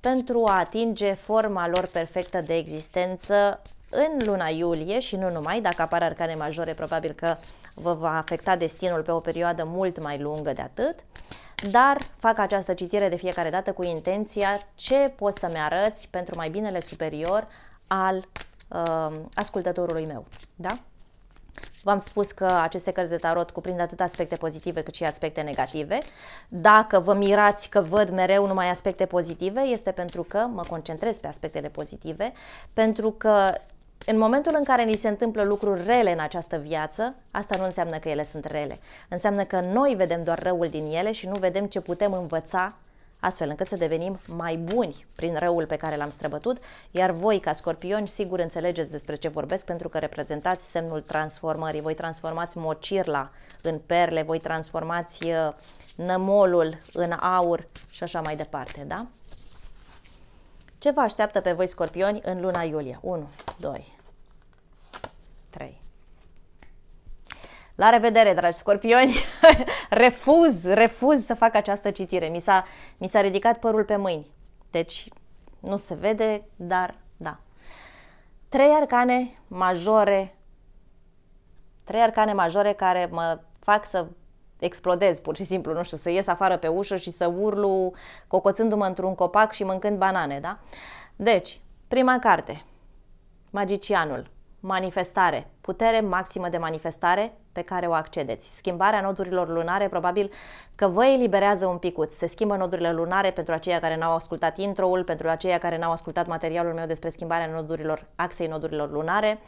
pentru a atinge forma lor perfectă de existență în luna iulie și nu numai, dacă apar arcane majore, probabil că vă va afecta destinul pe o perioadă mult mai lungă de atât dar fac această citire de fiecare dată cu intenția ce poți să-mi arăți pentru mai binele superior al uh, ascultătorului meu. Da? V-am spus că aceste cărți de tarot cuprind atât aspecte pozitive cât și aspecte negative. Dacă vă mirați că văd mereu numai aspecte pozitive, este pentru că mă concentrez pe aspectele pozitive, pentru că în momentul în care ni se întâmplă lucruri rele în această viață, asta nu înseamnă că ele sunt rele. Înseamnă că noi vedem doar răul din ele și nu vedem ce putem învăța astfel încât să devenim mai buni prin răul pe care l-am străbătut, iar voi, ca scorpioni, sigur înțelegeți despre ce vorbesc, pentru că reprezentați semnul transformării, voi transformați mocirla în perle, voi transformați uh, nămolul în aur și așa mai departe, da? Ce vă așteaptă pe voi, scorpioni, în luna iulie? 1, 2, 3. La revedere, dragi scorpioni! refuz, refuz să fac această citire. Mi s-a, mi s-a ridicat părul pe mâini. Deci nu se vede, dar da. Trei arcane majore, trei arcane majore care mă fac să explodez pur și simplu, nu știu, să ies afară pe ușă și să urlu cocoțându-mă într-un copac și mâncând banane, da? Deci, prima carte, Magicianul, manifestare, putere maximă de manifestare, pe care o accedeți. Schimbarea nodurilor lunare probabil că vă eliberează un picuț. Se schimbă nodurile lunare pentru aceia care n-au ascultat intro-ul, pentru aceia care n-au ascultat materialul meu despre schimbarea nodurilor axei nodurilor lunare.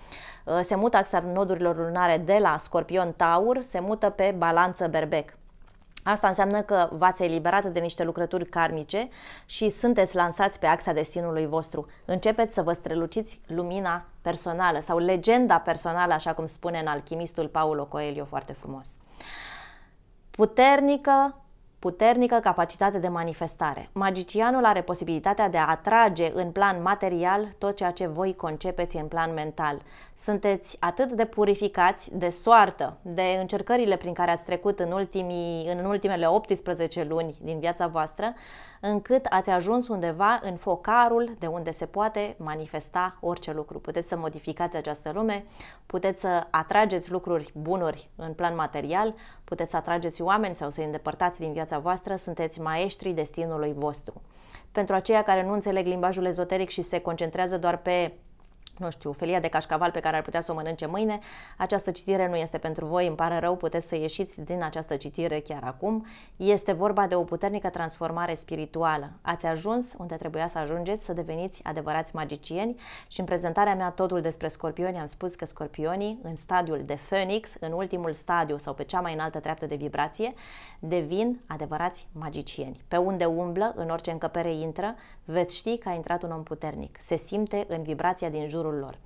Uh, se mută axa nodurilor lunare de la Scorpion Taur, se mută pe Balanță Berbec. Asta înseamnă că v-ați eliberat de niște lucrături karmice și sunteți lansați pe axa destinului vostru. Începeți să vă străluciți lumina personală sau legenda personală, așa cum spune în alchimistul Paulo Coelho foarte frumos. Puternică puternică capacitate de manifestare. Magicianul are posibilitatea de a atrage în plan material tot ceea ce voi concepeți în plan mental. Sunteți atât de purificați de soartă, de încercările prin care ați trecut în, ultimii, în ultimele 18 luni din viața voastră, încât ați ajuns undeva în focarul de unde se poate manifesta orice lucru. Puteți să modificați această lume, puteți să atrageți lucruri bunuri în plan material, puteți să atrageți oameni sau să îi îndepărtați din viața voastră, sunteți maestrii destinului vostru. Pentru aceia care nu înțeleg limbajul ezoteric și se concentrează doar pe nu știu, felia de cașcaval pe care ar putea să o mănânce mâine, această citire nu este pentru voi, îmi pare rău, puteți să ieșiți din această citire chiar acum. Este vorba de o puternică transformare spirituală. Ați ajuns unde trebuia să ajungeți, să deveniți adevărați magicieni și în prezentarea mea totul despre scorpioni am spus că scorpionii în stadiul de phoenix, în ultimul stadiu sau pe cea mai înaltă treaptă de vibrație, devin adevărați magicieni. Pe unde umblă, în orice încăpere intră, veți ști că a intrat un om puternic. Se simte în vibrația din jurul jurul lor.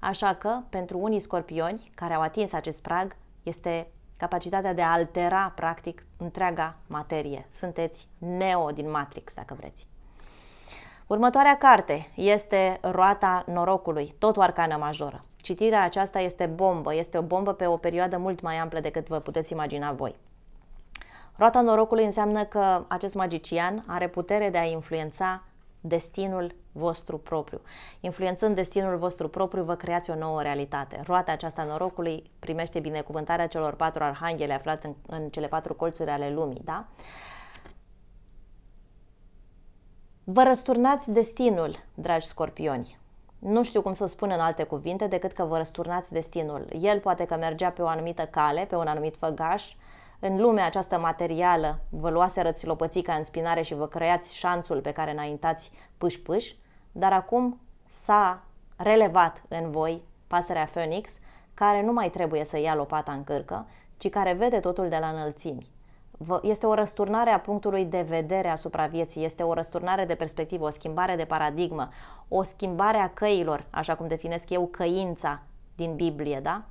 Așa că, pentru unii scorpioni care au atins acest prag, este capacitatea de a altera, practic, întreaga materie. Sunteți neo din Matrix, dacă vreți. Următoarea carte este Roata norocului, tot o arcană majoră. Citirea aceasta este bombă, este o bombă pe o perioadă mult mai amplă decât vă puteți imagina voi. Roata norocului înseamnă că acest magician are putere de a influența destinul vostru propriu. Influențând destinul vostru propriu, vă creați o nouă realitate. Roata aceasta norocului primește binecuvântarea celor patru arhanghele aflate în, în cele patru colțuri ale lumii, da? Vă răsturnați destinul, dragi scorpioni. Nu știu cum să o spun în alte cuvinte decât că vă răsturnați destinul. El poate că mergea pe o anumită cale, pe un anumit făgaș, în lumea aceasta materială vă luase rățilopățica în spinare și vă creați șanțul pe care înaintați pâș-pâș, dar acum s-a relevat în voi pasărea Phoenix, care nu mai trebuie să ia lopata în cârcă, ci care vede totul de la înălțimi. Este o răsturnare a punctului de vedere asupra vieții, este o răsturnare de perspectivă, o schimbare de paradigmă, o schimbare a căilor, așa cum definesc eu căința din Biblie, da?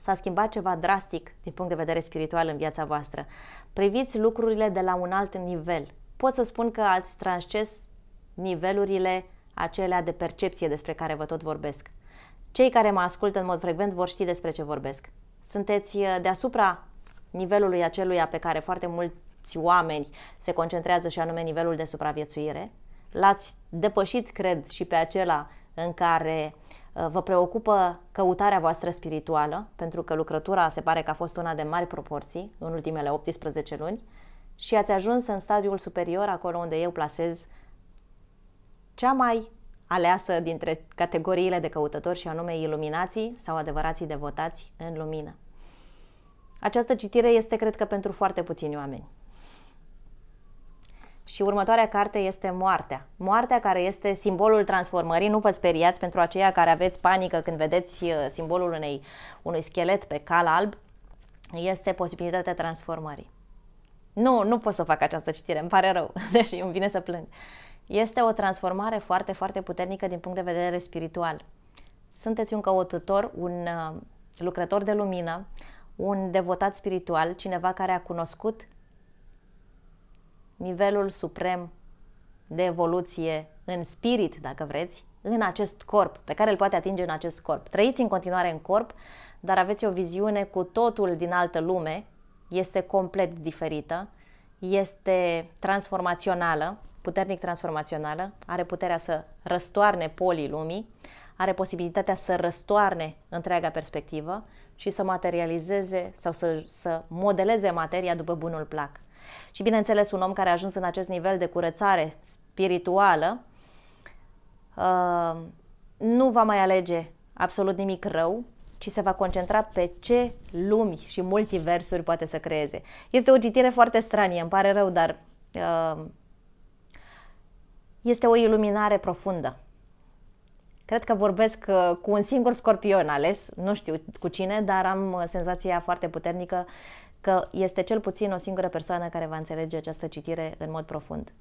s-a schimbat ceva drastic din punct de vedere spiritual în viața voastră. Priviți lucrurile de la un alt nivel. Pot să spun că ați transces nivelurile acelea de percepție despre care vă tot vorbesc. Cei care mă ascultă în mod frecvent vor ști despre ce vorbesc. Sunteți uh, deasupra nivelului aceluia pe care foarte mulți oameni se concentrează și anume nivelul de supraviețuire. L-ați depășit, cred, și pe acela în care uh, Uh, vă preocupă căutarea voastră spirituală, pentru că lucrătura se pare că a fost una de mari proporții în ultimele 18 luni și ați ajuns în stadiul superior, acolo unde eu plasez cea mai aleasă dintre categoriile de căutători și anume iluminații sau adevărații devotați în lumină. Această citire este, cred că, pentru foarte puțini oameni. Și următoarea carte este Moartea. Moartea care este simbolul transformării. Nu vă speriați pentru aceia care aveți panică când vedeți uh, simbolul unei, unui schelet pe cal alb. Este posibilitatea transformării. Nu, nu pot să fac această citire, îmi pare rău, deși îmi vine să plâng. Este o transformare foarte, foarte puternică din punct de vedere spiritual. Sunteți un căutător, un uh, lucrător de lumină, un devotat spiritual, cineva care a cunoscut nivelul suprem de evoluție în spirit, dacă vreți, în acest corp, pe care îl poate atinge în acest corp. Trăiți în continuare în corp, dar aveți o viziune cu totul din altă lume, este complet diferită, este transformațională, puternic transformațională, are puterea să răstoarne polii lumii, are posibilitatea să răstoarne întreaga perspectivă și să materializeze sau să, să modeleze materia după bunul plac. Și bineînțeles, un om care a ajuns în acest nivel de curățare spirituală uh, nu va mai alege absolut nimic rău, ci se va concentra pe ce lumi și multiversuri poate să creeze. Este o citire foarte stranie, îmi pare rău, dar uh, este o iluminare profundă. Cred că vorbesc uh, cu un singur scorpion ales, nu știu cu cine, dar am uh, senzația foarte puternică că este cel puțin o singură persoană care va înțelege această citire în mod profund.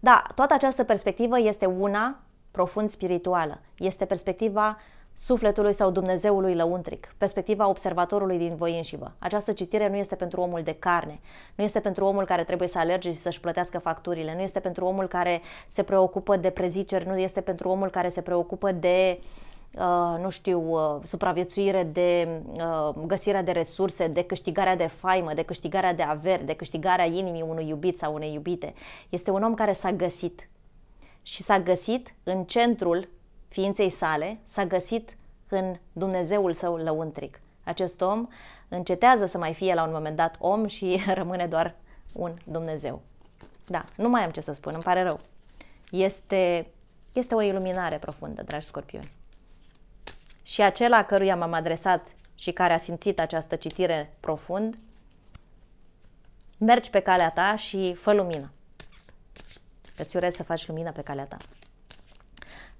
Da, toată această perspectivă este una profund spirituală. Este perspectiva sufletului sau Dumnezeului lăuntric, perspectiva observatorului din voi înșivă. Această citire nu este pentru omul de carne, nu este pentru omul care trebuie să alerge și să-și plătească facturile, nu este pentru omul care se preocupă de preziceri, nu este pentru omul care se preocupă de uh, Uh, nu știu, uh, supraviețuire de uh, găsirea de resurse, de câștigarea de faimă, de câștigarea de averi, de câștigarea inimii unui iubit sau unei iubite. Este un om care s-a găsit și s-a găsit în centrul ființei sale, s-a găsit în Dumnezeul său lăuntric. Acest om încetează să mai fie la un moment dat om și rămâne doar un Dumnezeu. Da, nu mai am ce să spun, îmi pare rău. Este, este o iluminare profundă, dragi scorpioni și acela căruia m-am adresat și care a simțit această citire profund, mergi pe calea ta și fă lumină. Îți urez să faci lumină pe calea ta.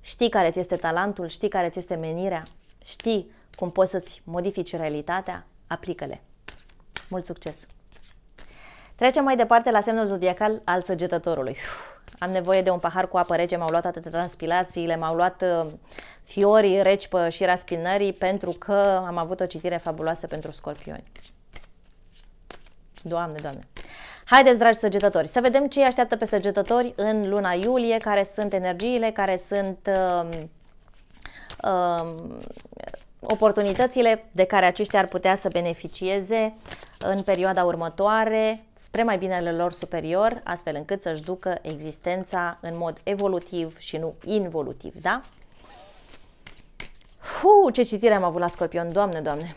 Știi care ți este talentul, știi care ți este menirea, știi cum poți să-ți modifici realitatea, aplică-le. Mult succes! Trecem mai departe la semnul zodiacal al săgetătorului. Uf am nevoie de un pahar cu apă rece, m-au luat atâtea transpilațiile, m-au luat fiori uh, fiorii reci pe șira spinării pentru că am avut o citire fabuloasă pentru scorpioni. Doamne, doamne! Haideți, dragi săgetători, să vedem ce așteaptă pe săgetători în luna iulie, care sunt energiile, care sunt uh, uh, oportunitățile de care aceștia ar putea să beneficieze în perioada următoare spre mai binele lor superior, astfel încât să-și ducă existența în mod evolutiv și nu involutiv, da? Hu, ce citire am avut la Scorpion, doamne, doamne!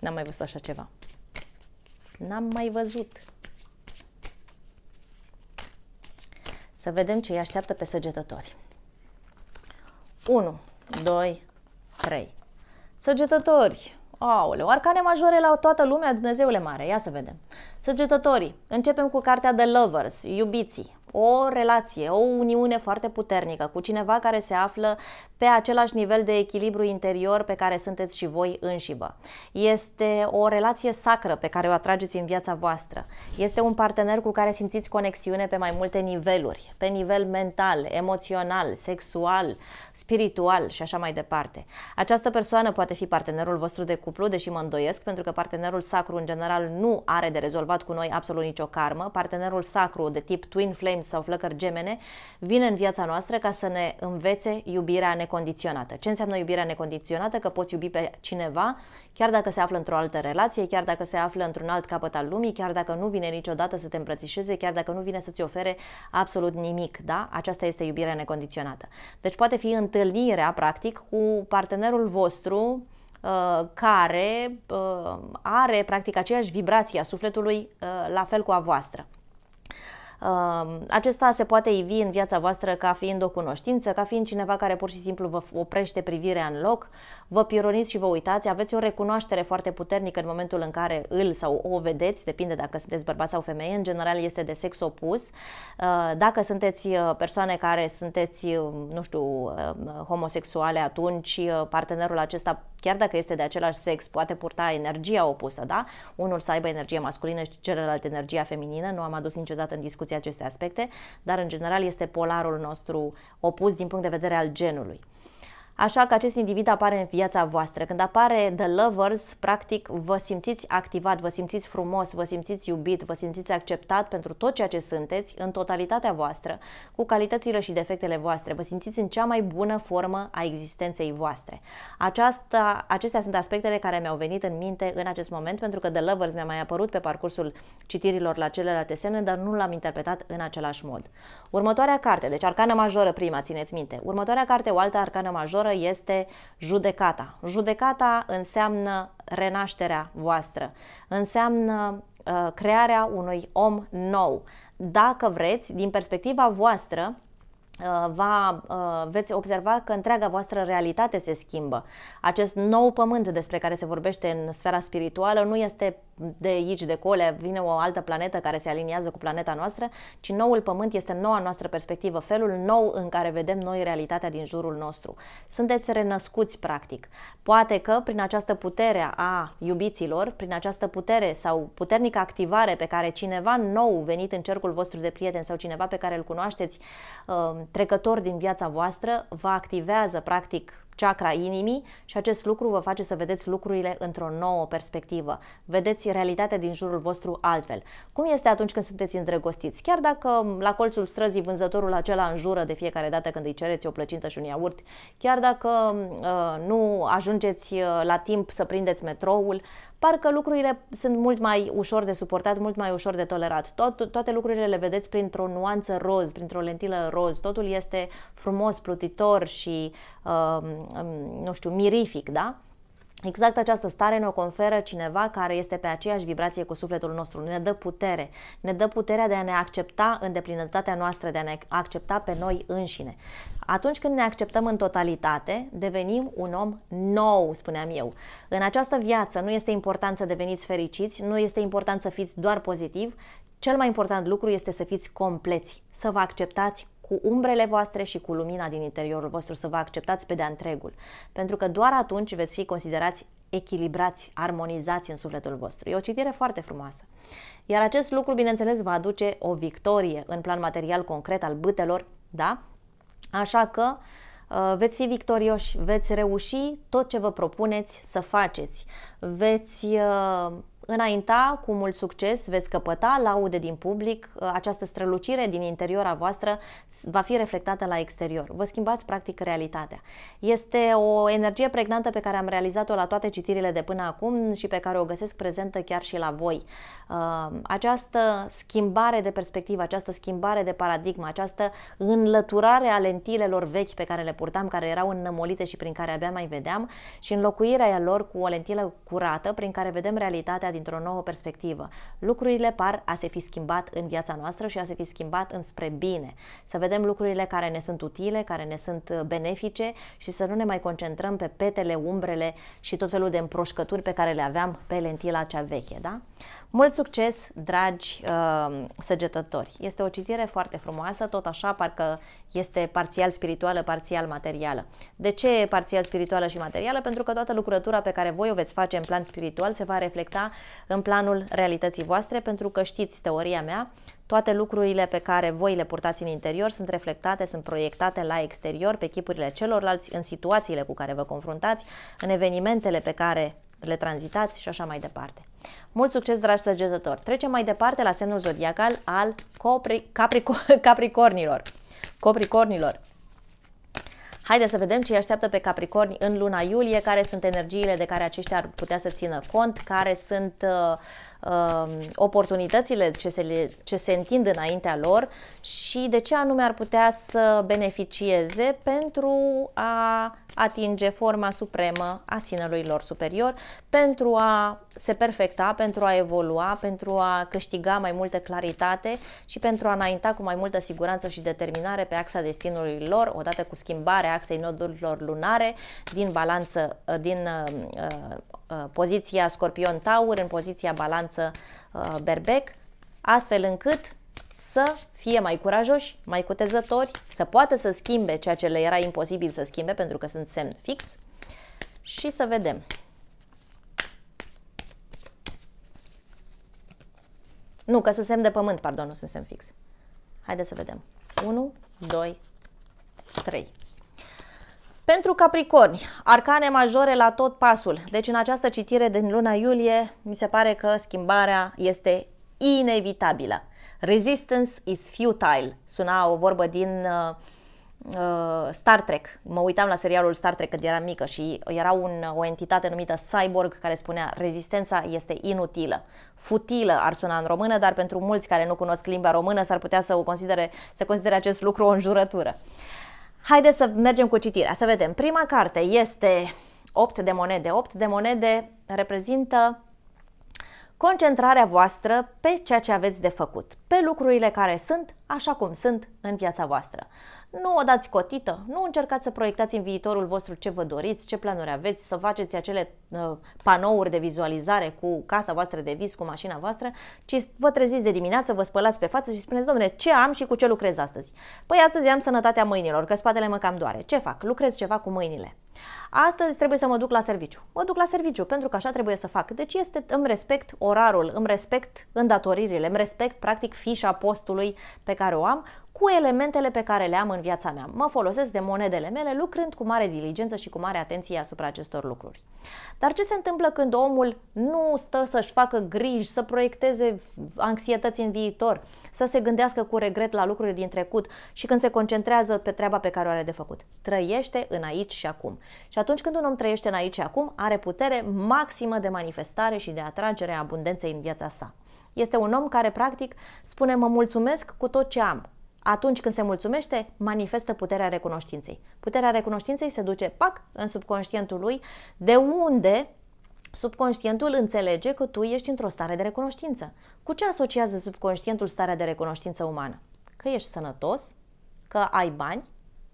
N-am mai văzut așa ceva. N-am mai văzut. Să vedem ce îi așteaptă pe săgetători. 1. 2, 3. Săgetători, aoleu, arcane majore la toată lumea, Dumnezeule mare, ia să vedem. Săgetătorii, începem cu cartea de lovers, iubiții, o relație, o uniune foarte puternică cu cineva care se află pe același nivel de echilibru interior pe care sunteți și voi înșibă. Este o relație sacră pe care o atrageți în viața voastră. Este un partener cu care simțiți conexiune pe mai multe niveluri, pe nivel mental, emoțional, sexual, spiritual și așa mai departe. Această persoană poate fi partenerul vostru de cuplu, deși mă îndoiesc, pentru că partenerul sacru în general nu are de rezolvat cu noi absolut nicio karmă. Partenerul sacru de tip twin flames sau flăcări gemene vine în viața noastră ca să ne învețe iubirea necomunicată necondiționată. Ce înseamnă iubirea necondiționată? Că poți iubi pe cineva chiar dacă se află într-o altă relație, chiar dacă se află într-un alt capăt al lumii, chiar dacă nu vine niciodată să te îmbrățișeze, chiar dacă nu vine să-ți ofere absolut nimic. Da? Aceasta este iubirea necondiționată. Deci poate fi întâlnirea, practic, cu partenerul vostru uh, care uh, are practic aceeași vibrație a sufletului uh, la fel cu a voastră. Um, acesta se poate ivi în viața voastră ca fiind o cunoștință, ca fiind cineva care pur și simplu vă oprește privirea în loc, vă pironiți și vă uitați, aveți o recunoaștere foarte puternică în momentul în care îl sau o vedeți, depinde dacă sunteți bărbați sau femeie, în general este de sex opus. Uh, dacă sunteți uh, persoane care sunteți, uh, nu știu, um, homosexuale, atunci partenerul acesta, chiar dacă este de același sex, poate purta energia opusă, da? Unul să aibă energie masculină și celălalt energia feminină, nu am adus niciodată în discuție toate aceste aspecte, dar în general este polarul nostru opus din punct de vedere al genului. Așa că acest individ apare în viața voastră. Când apare The Lovers, practic vă simțiți activat, vă simțiți frumos, vă simțiți iubit, vă simțiți acceptat pentru tot ceea ce sunteți, în totalitatea voastră, cu calitățile și defectele voastre. Vă simțiți în cea mai bună formă a existenței voastre. Aceasta, acestea sunt aspectele care mi-au venit în minte în acest moment, pentru că The Lovers mi-a mai apărut pe parcursul citirilor la celelalte semne, dar nu l-am interpretat în același mod. Următoarea carte, deci arcană majoră prima, țineți minte. Următoarea carte, o altă arcană majoră, majoră este judecata. Judecata înseamnă renașterea voastră, înseamnă uh, crearea unui om nou. Dacă vreți, din perspectiva voastră, Uh, va, uh, veți observa că întreaga voastră realitate se schimbă. Acest nou pământ despre care se vorbește în sfera spirituală nu este de aici, de cole, vine o altă planetă care se aliniază cu planeta noastră, ci noul pământ este noua noastră perspectivă, felul nou în care vedem noi realitatea din jurul nostru. Sunteți renăscuți, practic. Poate că prin această putere a iubiților, prin această putere sau puternică activare pe care cineva nou venit în cercul vostru de prieteni sau cineva pe care îl cunoașteți uh, trecător din viața voastră vă activează practic chakra inimii și acest lucru vă face să vedeți lucrurile într-o nouă perspectivă. Vedeți realitatea din jurul vostru altfel. Cum este atunci când sunteți îndrăgostiți? Chiar dacă la colțul străzii vânzătorul acela înjură de fiecare dată când îi cereți o plăcintă și un iaurt, chiar dacă uh, nu ajungeți uh, la timp să prindeți metroul, parcă lucrurile sunt mult mai ușor de suportat, mult mai ușor de tolerat. Tot, toate lucrurile le vedeți printr-o nuanță roz, printr-o lentilă roz. Totul este frumos, plutitor și Um, um, nu știu, mirific, da? Exact această stare ne-o conferă cineva care este pe aceeași vibrație cu sufletul nostru, ne dă putere, ne dă puterea de a ne accepta în deplinătatea noastră, de a ne accepta pe noi înșine. Atunci când ne acceptăm în totalitate, devenim un om nou, spuneam eu. În această viață nu este important să deveniți fericiți, nu este important să fiți doar pozitiv, cel mai important lucru este să fiți compleți, să vă acceptați cu umbrele voastre și cu lumina din interiorul vostru, să vă acceptați pe de-a întregul. Pentru că doar atunci veți fi considerați echilibrați, armonizați în sufletul vostru. E o citire foarte frumoasă. Iar acest lucru, bineînțeles, va aduce o victorie în plan material concret al bătelor, da? Așa că uh, veți fi victorioși, veți reuși tot ce vă propuneți să faceți, veți uh, înainta cu mult succes, veți căpăta laude din public, uh, această strălucire din interiora voastră va fi reflectată la exterior. Vă schimbați practic realitatea. Este o energie pregnantă pe care am realizat-o la toate citirile de până acum și pe care o găsesc prezentă chiar și la voi. Uh, această schimbare de perspectivă, această schimbare de paradigmă, această înlăturare a lentilelor vechi pe care le purtam, care erau înnămolite și prin care abia mai vedeam și înlocuirea lor cu o lentilă curată prin care vedem realitatea dintr-o nouă perspectivă. Lucrurile par a se fi schimbat în viața noastră și a se fi schimbat înspre bine. Să vedem lucrurile care ne sunt utile, care ne sunt uh, benefice și să nu ne mai concentrăm pe petele, umbrele și tot felul de împroșcături pe care le aveam pe lentila cea veche, da? Mult succes, dragi uh, săgetători! Este o citire foarte frumoasă, tot așa parcă este parțial spirituală, parțial materială. De ce parțial spirituală și materială? Pentru că toată lucrătura pe care voi o veți face în plan spiritual se va reflecta în planul realității voastre, pentru că știți teoria mea, toate lucrurile pe care voi le purtați în interior sunt reflectate, sunt proiectate la exterior, pe chipurile celorlalți, în situațiile cu care vă confruntați, în evenimentele pe care le tranzitați și așa mai departe. Mult succes, dragi săgetători! Trecem mai departe la semnul zodiacal al copri, caprico, capricornilor. Copricornilor. Haideți să vedem ce îi așteaptă pe Capricorni în luna iulie, care sunt energiile de care aceștia ar putea să țină cont, care sunt uh, uh, oportunitățile ce se, le, ce se întind înaintea lor și de ce anume ar putea să beneficieze pentru a atinge forma supremă a sinelui lor superior, pentru a se perfecta, pentru a evolua, pentru a câștiga mai multă claritate și pentru a înainta cu mai multă siguranță și determinare pe axa destinului lor, odată cu schimbarea axei nodurilor lunare din balanță, din uh, uh Uh, poziția Scorpion-Taur, în poziția Balanță uh, Berbec, astfel încât să fie mai curajoși, mai cutezători, să poată să schimbe ceea ce le era imposibil să schimbe pentru că sunt semn fix și să vedem. Nu, că sunt semn de pământ, pardon, nu sunt semn fix. Haideți să vedem. 1, 2, 3. Pentru Capricorni, arcane majore la tot pasul. Deci în această citire din luna iulie, mi se pare că schimbarea este inevitabilă. Resistance is futile, suna o vorbă din uh, uh Star Trek. Mă uitam la serialul Star Trek când eram mică și era un, o entitate numită Cyborg care spunea rezistența este inutilă. Futilă ar suna în română, dar pentru mulți care nu cunosc limba română s-ar putea să, o considere, să considere acest lucru o înjurătură. Uh, Haideți să mergem cu citirea, să vedem. Prima carte este 8 de monede. 8 de monede reprezintă concentrarea voastră pe ceea ce aveți de făcut, pe lucrurile care sunt așa cum sunt în viața voastră nu o dați cotită, nu încercați să proiectați în viitorul vostru ce vă doriți, ce planuri aveți, să faceți acele uh, panouri de vizualizare cu casa voastră de vis, cu mașina voastră, ci vă treziți de dimineață, vă spălați pe față și spuneți, domnule, ce am și cu ce lucrez astăzi? Păi astăzi am sănătatea mâinilor, că spatele mă cam doare. Ce fac? Lucrez ceva cu mâinile. Astăzi trebuie să mă duc la serviciu. Mă duc la serviciu pentru că așa trebuie să fac. Deci este, îmi respect orarul, îmi respect îndatoririle, îmi respect practic fișa postului pe care o am cu elementele pe care le am în viața mea. Mă folosesc de monedele mele lucrând cu mare diligență și cu mare atenție asupra acestor lucruri. Dar ce se întâmplă când omul nu stă să-și facă griji, să proiecteze anxietăți în viitor, să se gândească cu regret la lucruri din trecut și când se concentrează pe treaba pe care o are de făcut? Trăiește în aici și acum. Și atunci când un om trăiește în aici acum, are putere maximă de manifestare și de atragere a abundenței în viața sa. Este un om care, practic, spune mă mulțumesc cu tot ce am. Atunci când se mulțumește, manifestă puterea recunoștinței. Puterea recunoștinței se duce, pac, în subconștientul lui, de unde Subconștientul înțelege că tu ești într-o stare de recunoștință. Cu ce asociază subconștientul starea de recunoștință umană? Că ești sănătos, că ai bani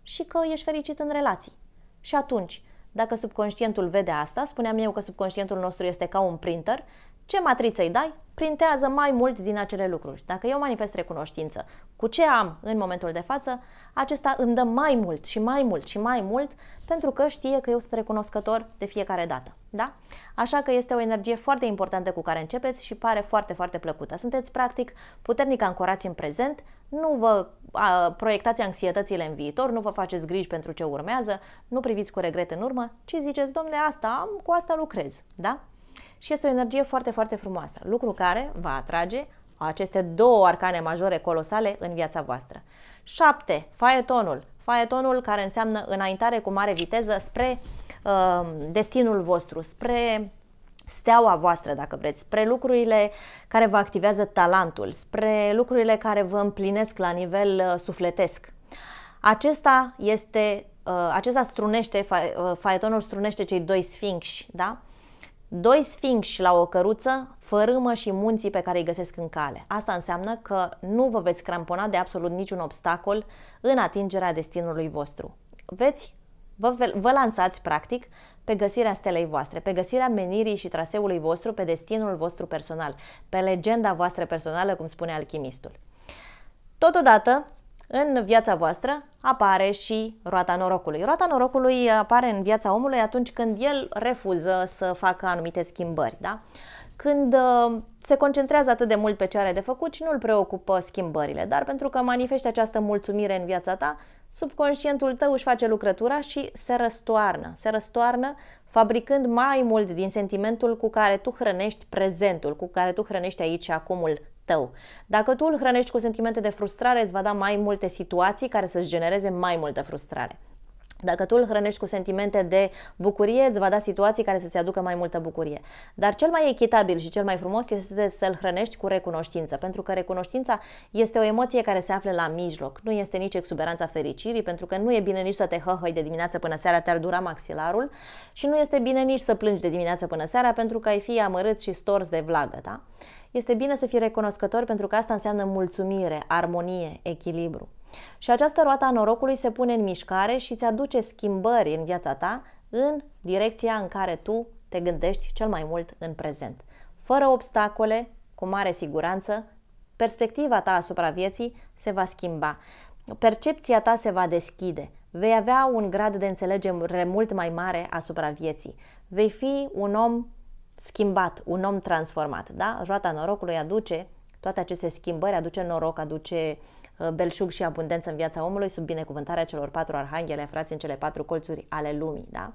și că ești fericit în relații. Și atunci, dacă subconștientul vede asta, spuneam eu că subconștientul nostru este ca un printer, ce matriță îi dai, printează mai mult din acele lucruri. Dacă eu manifest recunoștință cu ce am în momentul de față, acesta îmi dă mai mult și mai mult și mai mult pentru că știe că eu sunt recunoscător de fiecare dată. Da? Așa că este o energie foarte importantă cu care începeți și pare foarte, foarte plăcută. Sunteți practic puternic ancorați în prezent, nu vă a, proiectați anxietățile în viitor, nu vă faceți griji pentru ce urmează, nu priviți cu regret în urmă, ci ziceți, domnule, asta am, cu asta lucrez. Da? Și este o energie foarte, foarte frumoasă, lucru care va atrage aceste două arcane majore colosale în viața voastră. 7. Faetonul. Faetonul care înseamnă înaintare cu mare viteză spre Um, destinul vostru, spre steaua voastră, dacă vreți, spre lucrurile care vă activează talentul, spre lucrurile care vă împlinesc la nivel uh, sufletesc. Acesta este, uh, acesta strunește, faetonul uh, strunește cei doi sfinși, da? Doi sfinși la o căruță, fărâmă și munții pe care îi găsesc în cale. Asta înseamnă că nu vă veți crampona de absolut niciun obstacol în atingerea destinului vostru. Veți Vă, vă lansați, practic, pe găsirea stelei voastre, pe găsirea menirii și traseului vostru, pe destinul vostru personal, pe legenda voastră personală, cum spune alchimistul. Totodată, în viața voastră apare și roata norocului. Roata norocului apare în viața omului atunci când el refuză să facă anumite schimbări, da? Când uh, se concentrează atât de mult pe ce are de făcut și nu îl preocupă schimbările, dar pentru că manifeste această mulțumire în viața ta, subconștientul tău își face lucrătura și se răstoarnă, se răstoarnă fabricând mai mult din sentimentul cu care tu hrănești prezentul, cu care tu hrănești aici acumul tău. Dacă tu îl hrănești cu sentimente de frustrare, îți va da mai multe situații care să-ți genereze mai multă frustrare. Dacă tu îl hrănești cu sentimente de bucurie, îți va da situații care să-ți aducă mai multă bucurie. Dar cel mai echitabil și cel mai frumos este să-l hrănești cu recunoștință, pentru că recunoștința este o emoție care se află la mijloc. Nu este nici exuberanța fericirii, pentru că nu e bine nici să te hăhăi de dimineață până seara, te-ar dura maxilarul, și nu este bine nici să plângi de dimineață până seara, pentru că ai fi amărât și stors de vlagă, da? Este bine să fii recunoscător pentru că asta înseamnă mulțumire, armonie, echilibru. Și această roată a norocului se pune în mișcare și îți aduce schimbări în viața ta în direcția în care tu te gândești cel mai mult în prezent. Fără obstacole, cu mare siguranță, perspectiva ta asupra vieții se va schimba. Percepția ta se va deschide. Vei avea un grad de înțelegere mult mai mare asupra vieții. Vei fi un om schimbat, un om transformat. Da? Roata norocului aduce toate aceste schimbări, aduce noroc, aduce uh, Uh, belșug și abundență în viața omului sub binecuvântarea celor patru arhanghele aflați în cele patru colțuri ale lumii. Da?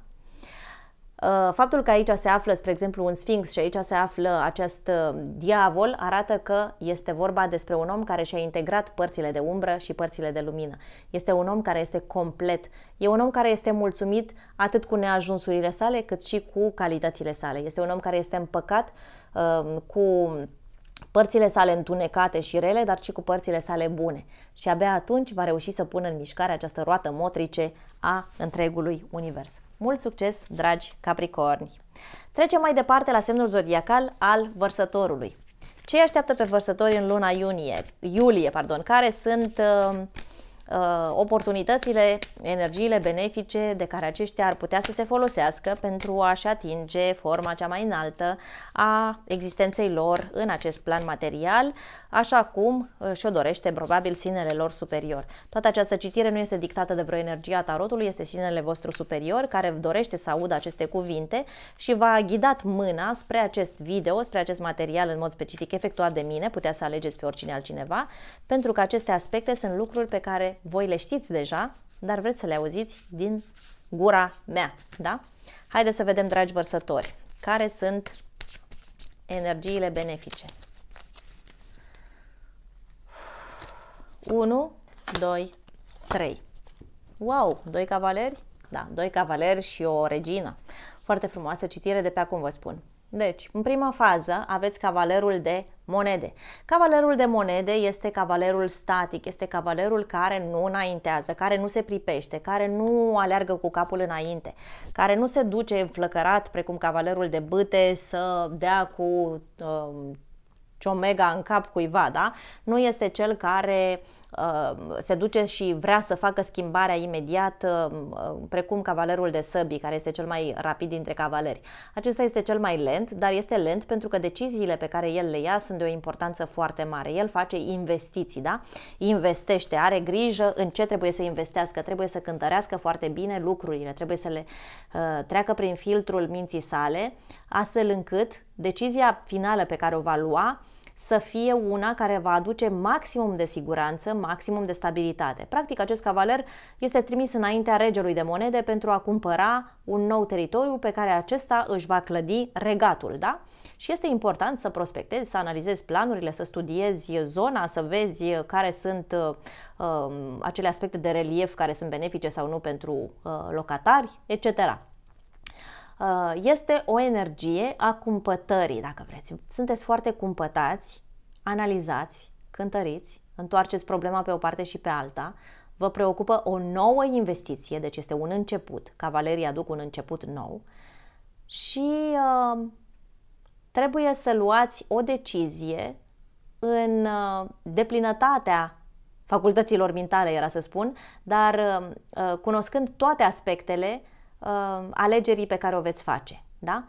Uh, faptul că aici se află, spre exemplu, un sfinx și aici se află acest uh, diavol arată că este vorba despre un om care și-a integrat părțile de umbră și părțile de lumină. Este un om care este complet, e un om care este mulțumit atât cu neajunsurile sale cât și cu calitățile sale. Este un om care este împăcat uh, cu părțile sale întunecate și rele, dar și cu părțile sale bune. Și abia atunci va reuși să pună în mișcare această roată motrice a întregului univers. Mult succes, dragi Capricorni! Trecem mai departe la semnul zodiacal al vărsătorului. Ce așteaptă pe vărsători în luna iunie, iulie, pardon, care sunt uh, Uh, oportunitățile, energiile benefice de care aceștia ar putea să se folosească pentru a-și atinge forma cea mai înaltă a existenței lor în acest plan material, așa cum uh, și-o dorește probabil sinele lor superior. Toată această citire nu este dictată de vreo energie a tarotului, este sinele vostru superior care dorește să audă aceste cuvinte și v-a ghidat mâna spre acest video, spre acest material în mod specific efectuat de mine, puteți să alegeți pe oricine altcineva, pentru că aceste aspecte sunt lucruri pe care voi le știți deja, dar vreți să le auziți din gura mea, da? Haideți să vedem, dragi vărsători, care sunt energiile benefice. 1, 2, 3. Wow, doi cavaleri? Da, doi cavaleri și o regină. Foarte frumoasă citire de pe acum, vă spun. Deci, în prima fază aveți cavalerul de monede. Cavalerul de monede este cavalerul static, este cavalerul care nu înaintează, care nu se pripește, care nu aleargă cu capul înainte, care nu se duce înflăcărat precum cavalerul de bâte să dea cu uh, um, ciomega în cap cuiva, da? Nu este cel care Ehm, se duce și vrea să facă schimbarea imediat, ehm, ehm, precum cavalerul de săbii, care este cel mai rapid dintre cavaleri. Acesta este cel mai lent, dar este lent pentru că deciziile pe care el le ia sunt de o importanță foarte mare. El face investiții, da? Investește, are grijă în ce trebuie să investească, trebuie să cântărească foarte bine lucrurile, trebuie să le treacă prin filtrul minții sale, astfel încât decizia finală pe care o va lua să fie una care va aduce maximum de siguranță, maximum de stabilitate. Practic, acest cavaler este trimis înaintea regelui de monede pentru a cumpăra un nou teritoriu pe care acesta își va clădi regatul, da? Și este important să prospectezi, să analizezi planurile, să studiezi zona, să vezi care sunt uh, um, acele aspecte de relief care sunt benefice sau nu pentru uh, locatari, etc. Uh, este o energie a cumpătării, dacă vreți. Sunteți foarte cumpătați, analizați, cântăriți, întoarceți problema pe o parte și pe alta, vă preocupă o nouă investiție, deci este un început, cavalerii aduc un început nou și uh, trebuie să luați o decizie în uh, deplinătatea facultăților mintale, era să spun, dar cunoscând toate aspectele, uh, alegerii pe care o veți face. Da?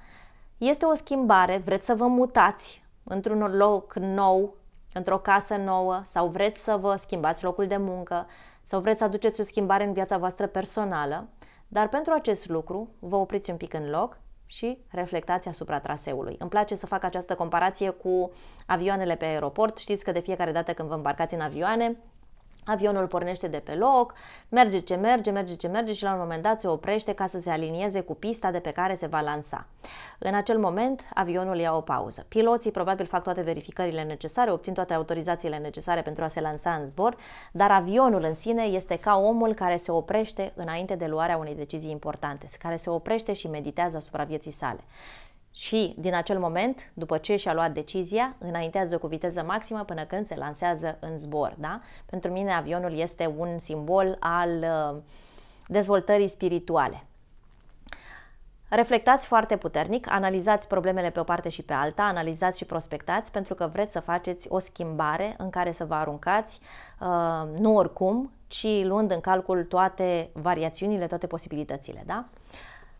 Este o schimbare, vreți să vă mutați într-un loc nou, într-o casă nouă sau vreți să vă schimbați locul de muncă sau vreți să aduceți o schimbare în viața voastră personală, dar pentru acest lucru vă opriți un pic în loc și reflectați asupra traseului. Îmi place să fac această comparație cu avioanele pe aeroport. Știți că de fiecare dată când vă îmbarcați în avioane, Avionul pornește de pe loc, merge ce merge, merge ce merge și la un moment dat se oprește ca să se alinieze cu pista de pe care se va lansa. În acel moment, avionul ia o pauză. Piloții probabil fac toate verificările necesare, obțin toate autorizațiile necesare pentru a se lansa în zbor, dar avionul în sine este ca omul care se oprește înainte de luarea unei decizii importante, care se oprește și meditează asupra vieții sale și din acel moment, după ce și-a luat decizia, înaintează cu viteză maximă până când se lansează în zbor. Da? Pentru mine avionul este un simbol al uh, dezvoltării spirituale. Reflectați foarte puternic, analizați problemele pe o parte și pe alta, analizați și prospectați pentru că vreți să faceți o schimbare în care să vă aruncați, uh, nu oricum, ci luând în calcul toate variațiunile, toate posibilitățile. Da?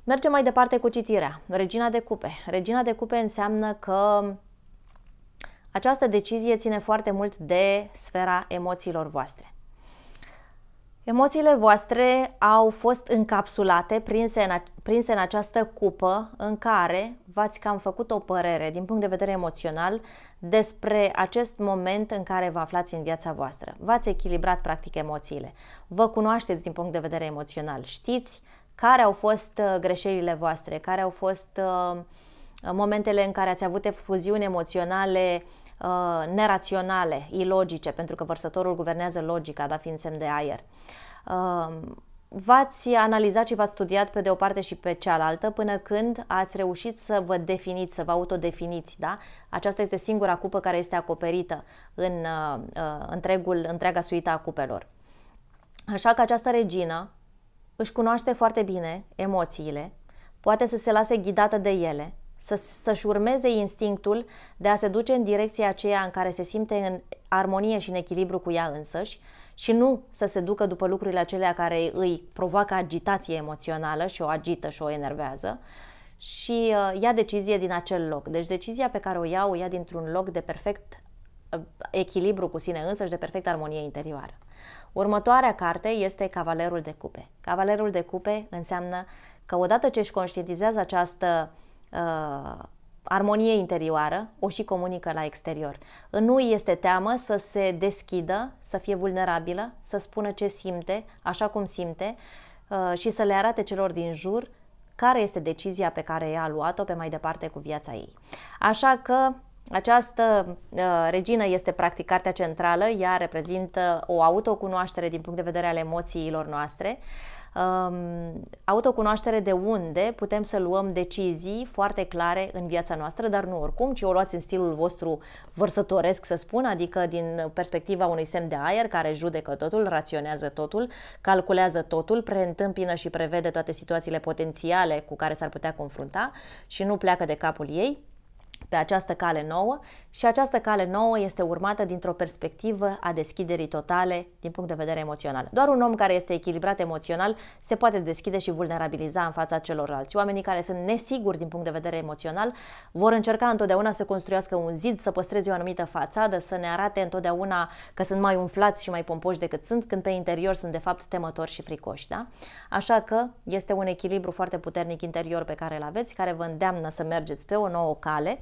Mergem mai departe cu citirea. Regina de cupe. Regina de cupe înseamnă că această decizie ține foarte mult de sfera emoțiilor voastre. Emoțiile voastre au fost încapsulate, prinse în, prinse în această cupă în care v-ați cam făcut o părere din punct de vedere emoțional despre acest moment în care vă aflați în viața voastră. V-ați echilibrat practic emoțiile, vă cunoașteți din punct de vedere emoțional, știți care au fost uh, greșelile voastre, care au fost uh, momentele în care ați avut efuziuni emoționale uh, neraționale, ilogice, pentru că vărsătorul guvernează logica, da fiind semn de aer. Um, v-ați analizat și v-ați studiat pe de o parte și pe cealaltă până când ați reușit să vă definiți, să vă autodefiniți, da? Aceasta este singura cupă care este acoperită în uh, întregul, întreaga suita a cupelor. Așa că această regină, își cunoaște foarte bine emoțiile, poate să se lase ghidată de ele, să, să-și urmeze instinctul de a se duce în direcția aceea în care se simte în armonie și în echilibru cu ea însăși și nu să se ducă după lucrurile acelea care îi provoacă agitație emoțională și o agită și o enervează și uh, ia decizie din acel loc. Deci decizia pe care o ia, o ia dintr-un loc de perfect uh, echilibru cu sine însăși, de perfect armonie interioară. Următoarea carte este Cavalerul de Cupe. Cavalerul de Cupe înseamnă că odată ce își conștientizează această uh, armonie interioară, o și comunică la exterior. În nu este teamă să se deschidă, să fie vulnerabilă, să spună ce simte, așa cum simte uh, și să le arate celor din jur care este decizia pe care ea a luat-o pe mai departe cu viața ei. Așa că această uh, regină este practic cartea centrală, ea reprezintă o autocunoaștere din punct de vedere al emoțiilor noastre, um, autocunoaștere de unde putem să luăm decizii foarte clare în viața noastră, dar nu oricum, ci o luați în stilul vostru vărsătoresc, să spun, adică din perspectiva unui semn de aer care judecă totul, raționează totul, calculează totul, preîntâmpină și prevede toate situațiile potențiale cu care s-ar putea confrunta și nu pleacă de capul ei pe această cale nouă și această cale nouă este urmată dintr-o perspectivă a deschiderii totale din punct de vedere emoțional. Doar un om care este echilibrat emoțional se poate deschide și vulnerabiliza în fața celorlalți. Oamenii care sunt nesiguri din punct de vedere emoțional vor încerca întotdeauna să construiască un zid, să păstreze o anumită fațadă, să ne arate întotdeauna că sunt mai umflați și mai pompoși decât sunt, când pe interior sunt de fapt temători și fricoși. Da? Așa că este un echilibru foarte puternic interior pe care îl aveți, care vă îndeamnă să mergeți pe o nouă cale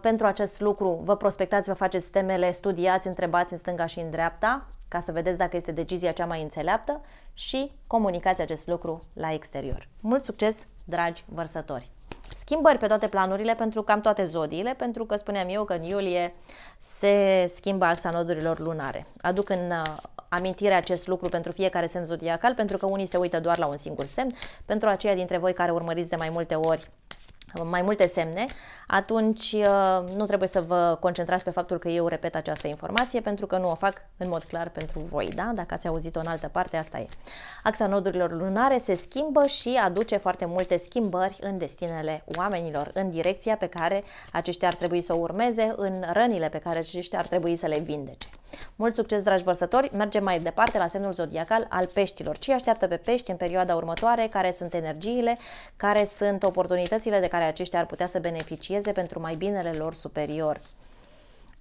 pentru acest lucru vă prospectați, vă faceți temele, studiați, întrebați în stânga și în dreapta ca să vedeți dacă este decizia cea mai înțeleaptă și comunicați acest lucru la exterior. Mult succes, dragi vărsători! Schimbări pe toate planurile, pentru cam toate zodiile, pentru că spuneam eu că în iulie se schimbă axa nodurilor lunare. Aduc în uh, amintire acest lucru pentru fiecare semn zodiacal, pentru că unii se uită doar la un singur semn, pentru aceia dintre voi care urmăriți de mai multe ori mai multe semne, atunci uh, nu trebuie să vă concentrați pe faptul că eu repet această informație pentru că nu o fac în mod clar pentru voi, da? Dacă ați auzit-o în altă parte, asta e. Axa nodurilor lunare se schimbă și aduce foarte multe schimbări în destinele oamenilor, în direcția pe care aceștia ar trebui să o urmeze, în rănile pe care aceștia ar trebui să le vindece. Mult succes, dragi vărsători! Mergem mai departe la semnul zodiacal al peștilor. Ce așteaptă pe pești în perioada următoare? Care sunt energiile? Care sunt oportunitățile de care aceștia ar putea să beneficieze pentru mai binele lor superior?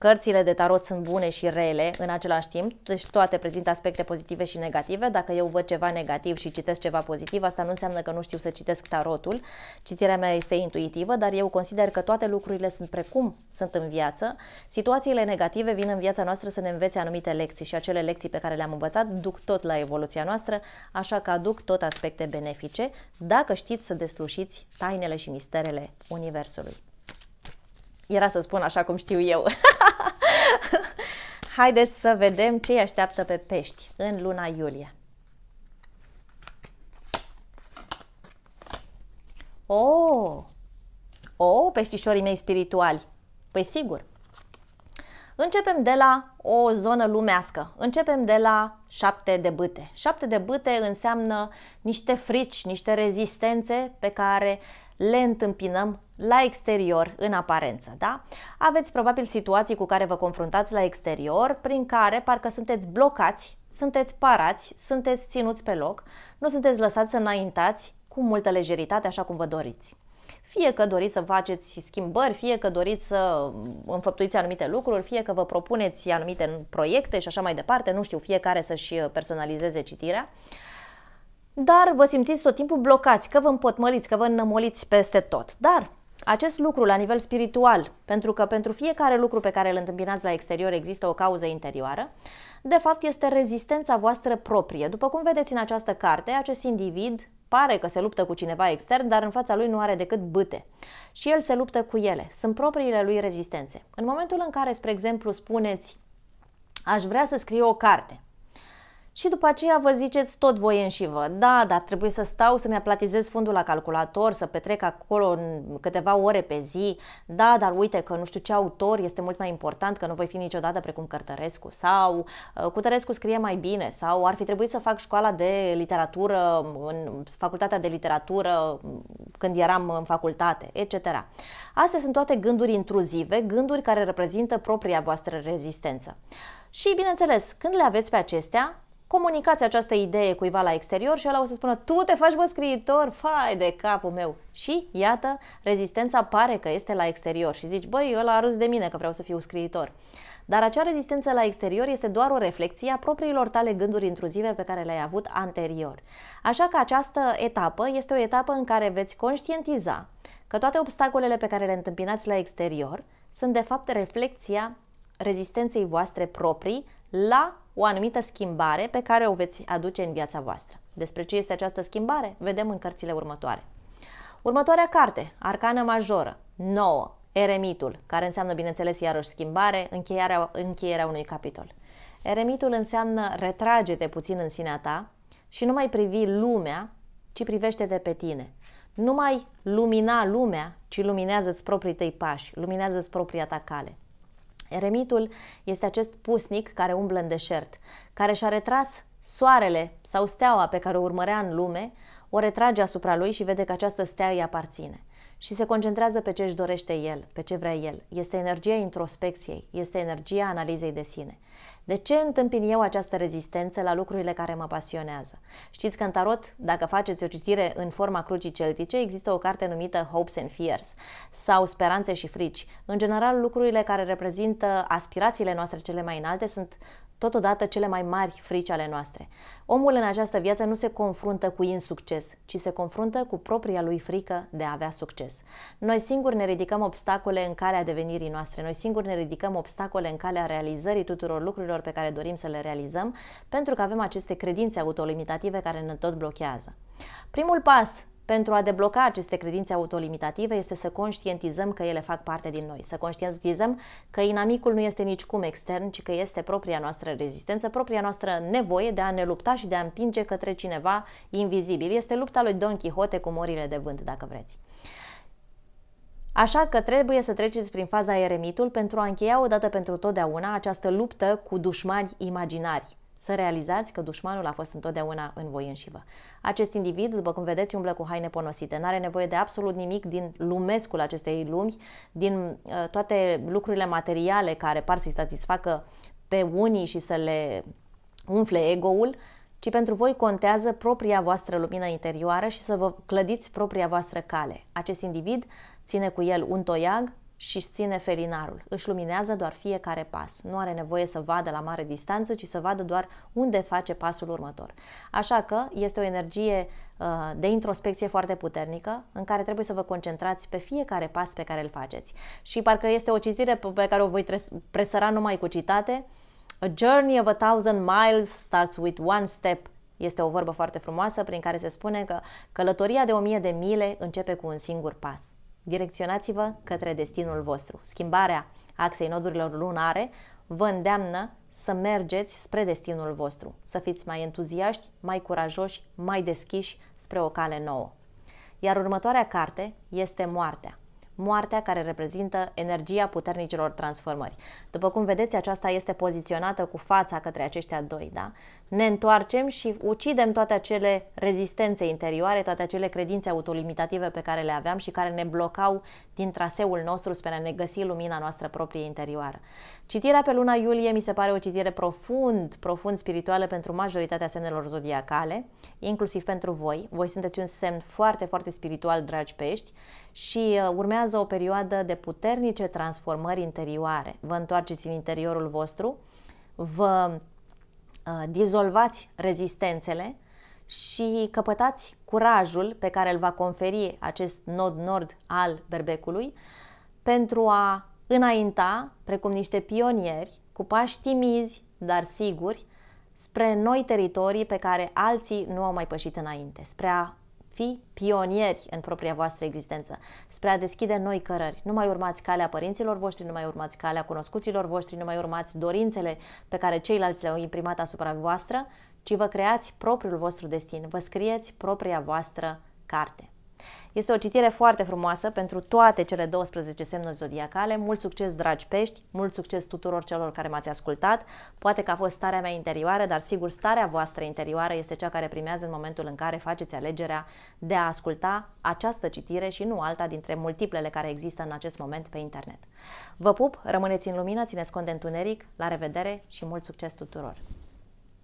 Cărțile de tarot sunt bune și rele în același timp, deci toate prezintă aspecte pozitive și negative. Dacă eu văd ceva negativ și citesc ceva pozitiv, asta nu înseamnă că nu știu să citesc tarotul. Citirea mea este intuitivă, dar eu consider că toate lucrurile sunt precum sunt în viață. Situațiile negative vin în viața noastră să ne învețe anumite lecții și acele lecții pe care le-am învățat duc tot la evoluția noastră, așa că aduc tot aspecte benefice dacă știți să deslușiți tainele și misterele Universului. Era să spun așa cum știu eu. Haideți să vedem ce îi așteaptă pe pești în luna iulie. Oh! Oh, peștișorii mei spirituali! Păi sigur! Începem de la o zonă lumească. Începem de la șapte de bâte. Șapte de bâte înseamnă niște frici, niște rezistențe pe care uh, le întâmpinăm la exterior în aparență, da? Aveți probabil situații cu care vă confruntați la exterior, prin care parcă sunteți blocați, sunteți parați, sunteți ținuți pe loc, nu sunteți lăsați să înaintați cu multă lejeritate așa cum vă doriți. Fie că doriți să faceți schimbări, fie că doriți să înfăptuiți anumite lucruri, fie că vă propuneți anumite proiecte și așa mai departe, nu știu, fiecare să-și personalizeze citirea. Uh, dar vă simțiți tot timpul blocați, că vă împotmăliți, că vă înnămoliți peste tot. Dar acest lucru la nivel spiritual, pentru că pentru fiecare lucru pe care îl întâmpinați la exterior există o cauză interioară, de fapt este rezistența voastră proprie. După cum vedeți în această carte, acest individ pare că se luptă cu cineva extern, dar în fața lui nu are decât bâte. Și el se luptă cu ele. Sunt propriile lui rezistențe. În momentul în care, spre exemplu, spuneți aș vrea să scriu o carte și după aceea vă ziceți tot voi vă, da, dar trebuie să stau să-mi aplatizez fundul la calculator, să petrec acolo câteva ore pe zi, da, dar uite că nu știu ce autor este mult mai important, că nu voi fi niciodată precum Cărtărescu sau uh, Cutărescu scrie mai bine sau ar fi trebuit să fac școala de literatură în facultatea de literatură mm, când eram în facultate, etc. Astea sunt toate gânduri intruzive, gânduri care reprezintă propria voastră rezistență. Și, bineînțeles, când le aveți pe acestea, comunicați această idee cuiva la exterior și ăla o să spună tu te faci bă scriitor, fai de capul meu. Și iată, rezistența pare că este la exterior și zici băi, ăla a râs de mine că vreau să fiu scriitor. Dar acea rezistență la exterior este doar o reflexie a propriilor tale gânduri intruzive pe care le-ai avut anterior. Așa că această etapă este o etapă în care veți conștientiza că toate obstacolele pe care le întâmpinați la exterior sunt de fapt reflexia rezistenței voastre proprii la o anumită schimbare pe care o veți aduce în viața voastră. Despre ce este această schimbare? Vedem în cărțile următoare. Următoarea carte, Arcană Majoră, 9, Eremitul, care înseamnă, bineînțeles, iarăși schimbare, încheierea, încheierea unui capitol. Eremitul înseamnă retrage-te puțin în sinea ta și nu mai privi lumea, ci privește-te pe tine. Nu mai lumina lumea, ci luminează-ți proprii tăi pași, luminează-ți propria ta cale. Eremitul este acest pusnic care umblă în deșert, care și-a retras soarele sau steaua pe care o urmărea în lume, o retrage asupra lui și vede că această stea îi aparține și se concentrează pe ce își dorește el, pe ce vrea el. Este energia introspecției, este energia analizei de sine. De ce întâmpin eu această rezistență la lucrurile care mă pasionează? Știți că în tarot, dacă faceți o citire în forma crucii celtice, există o carte numită Hopes and Fears sau Speranțe și frici. În general, lucrurile care reprezintă aspirațiile noastre cele mai înalte sunt totodată cele mai mari frici ale noastre. Omul în această viață nu se confruntă cu insucces, ci se confruntă cu propria lui frică de a avea succes. Noi singuri ne ridicăm obstacole în calea devenirii noastre, noi singuri ne ridicăm obstacole în calea realizării tuturor lucrurilor pe care dorim să le realizăm, pentru că avem aceste credințe autolimitative care ne tot blochează. Primul pas pentru a debloca aceste credințe autolimitative este să conștientizăm că ele fac parte din noi, să conștientizăm că inamicul nu este nicicum extern, ci că este propria noastră rezistență, propria noastră nevoie de a ne lupta și de a împinge către cineva invizibil. Este lupta lui Don Quixote cu morile de vânt, dacă vreți. Așa că trebuie să treceți prin faza eremitul pentru a încheia odată pentru totdeauna această luptă cu dușmani imaginari să realizați că dușmanul a fost întotdeauna în voi înși vă. Acest individ, după cum vedeți, umblă cu haine ponosite, n-are nevoie de absolut nimic din lumescul acestei lumi, din uh, toate lucrurile materiale care par să-i satisfacă pe unii și să le umfle ego-ul, ci pentru voi contează propria voastră lumină interioară și să vă clădiți propria voastră cale. Acest individ ține cu el un toiag și își ține felinarul. Își luminează doar fiecare pas. Nu are nevoie să vadă la mare distanță, ci să vadă doar unde face pasul următor. Așa că este o energie uh, de introspecție foarte puternică, în care trebuie să vă concentrați pe fiecare pas pe care îl faceți. Și parcă este o citire pe care o voi presăra numai cu citate. A journey of a thousand miles starts with one step este o vorbă foarte frumoasă prin care se spune că călătoria de o mie de mile începe cu un singur pas. Direcționați-vă către destinul vostru. Schimbarea axei nodurilor lunare vă îndeamnă să mergeți spre destinul vostru, să fiți mai entuziaști, mai curajoși, mai deschiși spre o cale nouă. Iar următoarea carte este Moartea. Moartea care reprezintă energia puternicilor transformări. După cum vedeți, aceasta este poziționată cu fața către aceștia doi, da? ne întoarcem și ucidem toate acele rezistențe interioare, toate acele credințe autolimitative pe care le aveam și care ne blocau din traseul nostru spre a ne găsi lumina noastră proprie interioară. Citirea pe luna iulie mi se pare o citire profund, profund spirituală pentru majoritatea semnelor zodiacale, inclusiv pentru voi. Voi sunteți un semn foarte, foarte spiritual, dragi pești, și uh, urmează o perioadă de puternice transformări interioare. Vă întoarceți în interiorul vostru, vă Uh, dizolvați rezistențele și căpătați curajul pe care îl va conferi acest nod nord al berbecului pentru a înainta, precum niște pionieri, cu pași timizi, dar siguri, spre noi teritorii pe care alții nu au mai pășit înainte, spre a fi pionieri în propria voastră existență, spre a deschide noi cărări. Nu mai urmați calea părinților voștri, nu mai urmați calea cunoscuților voștri, nu mai urmați dorințele pe care ceilalți le-au imprimat asupra voastră, ci vă creați propriul vostru destin, vă scrieți propria voastră carte. Este o citire foarte frumoasă pentru toate cele 12 semne zodiacale. Mult succes, dragi pești, mult succes tuturor celor care m-ați ascultat. Poate că a fost starea mea interioară, dar sigur starea voastră interioară este cea care primează în momentul în care faceți alegerea de a asculta această citire și nu alta dintre multiplele care există în acest moment pe internet. Vă pup, rămâneți în lumină, țineți cont de întuneric, la revedere și mult succes tuturor!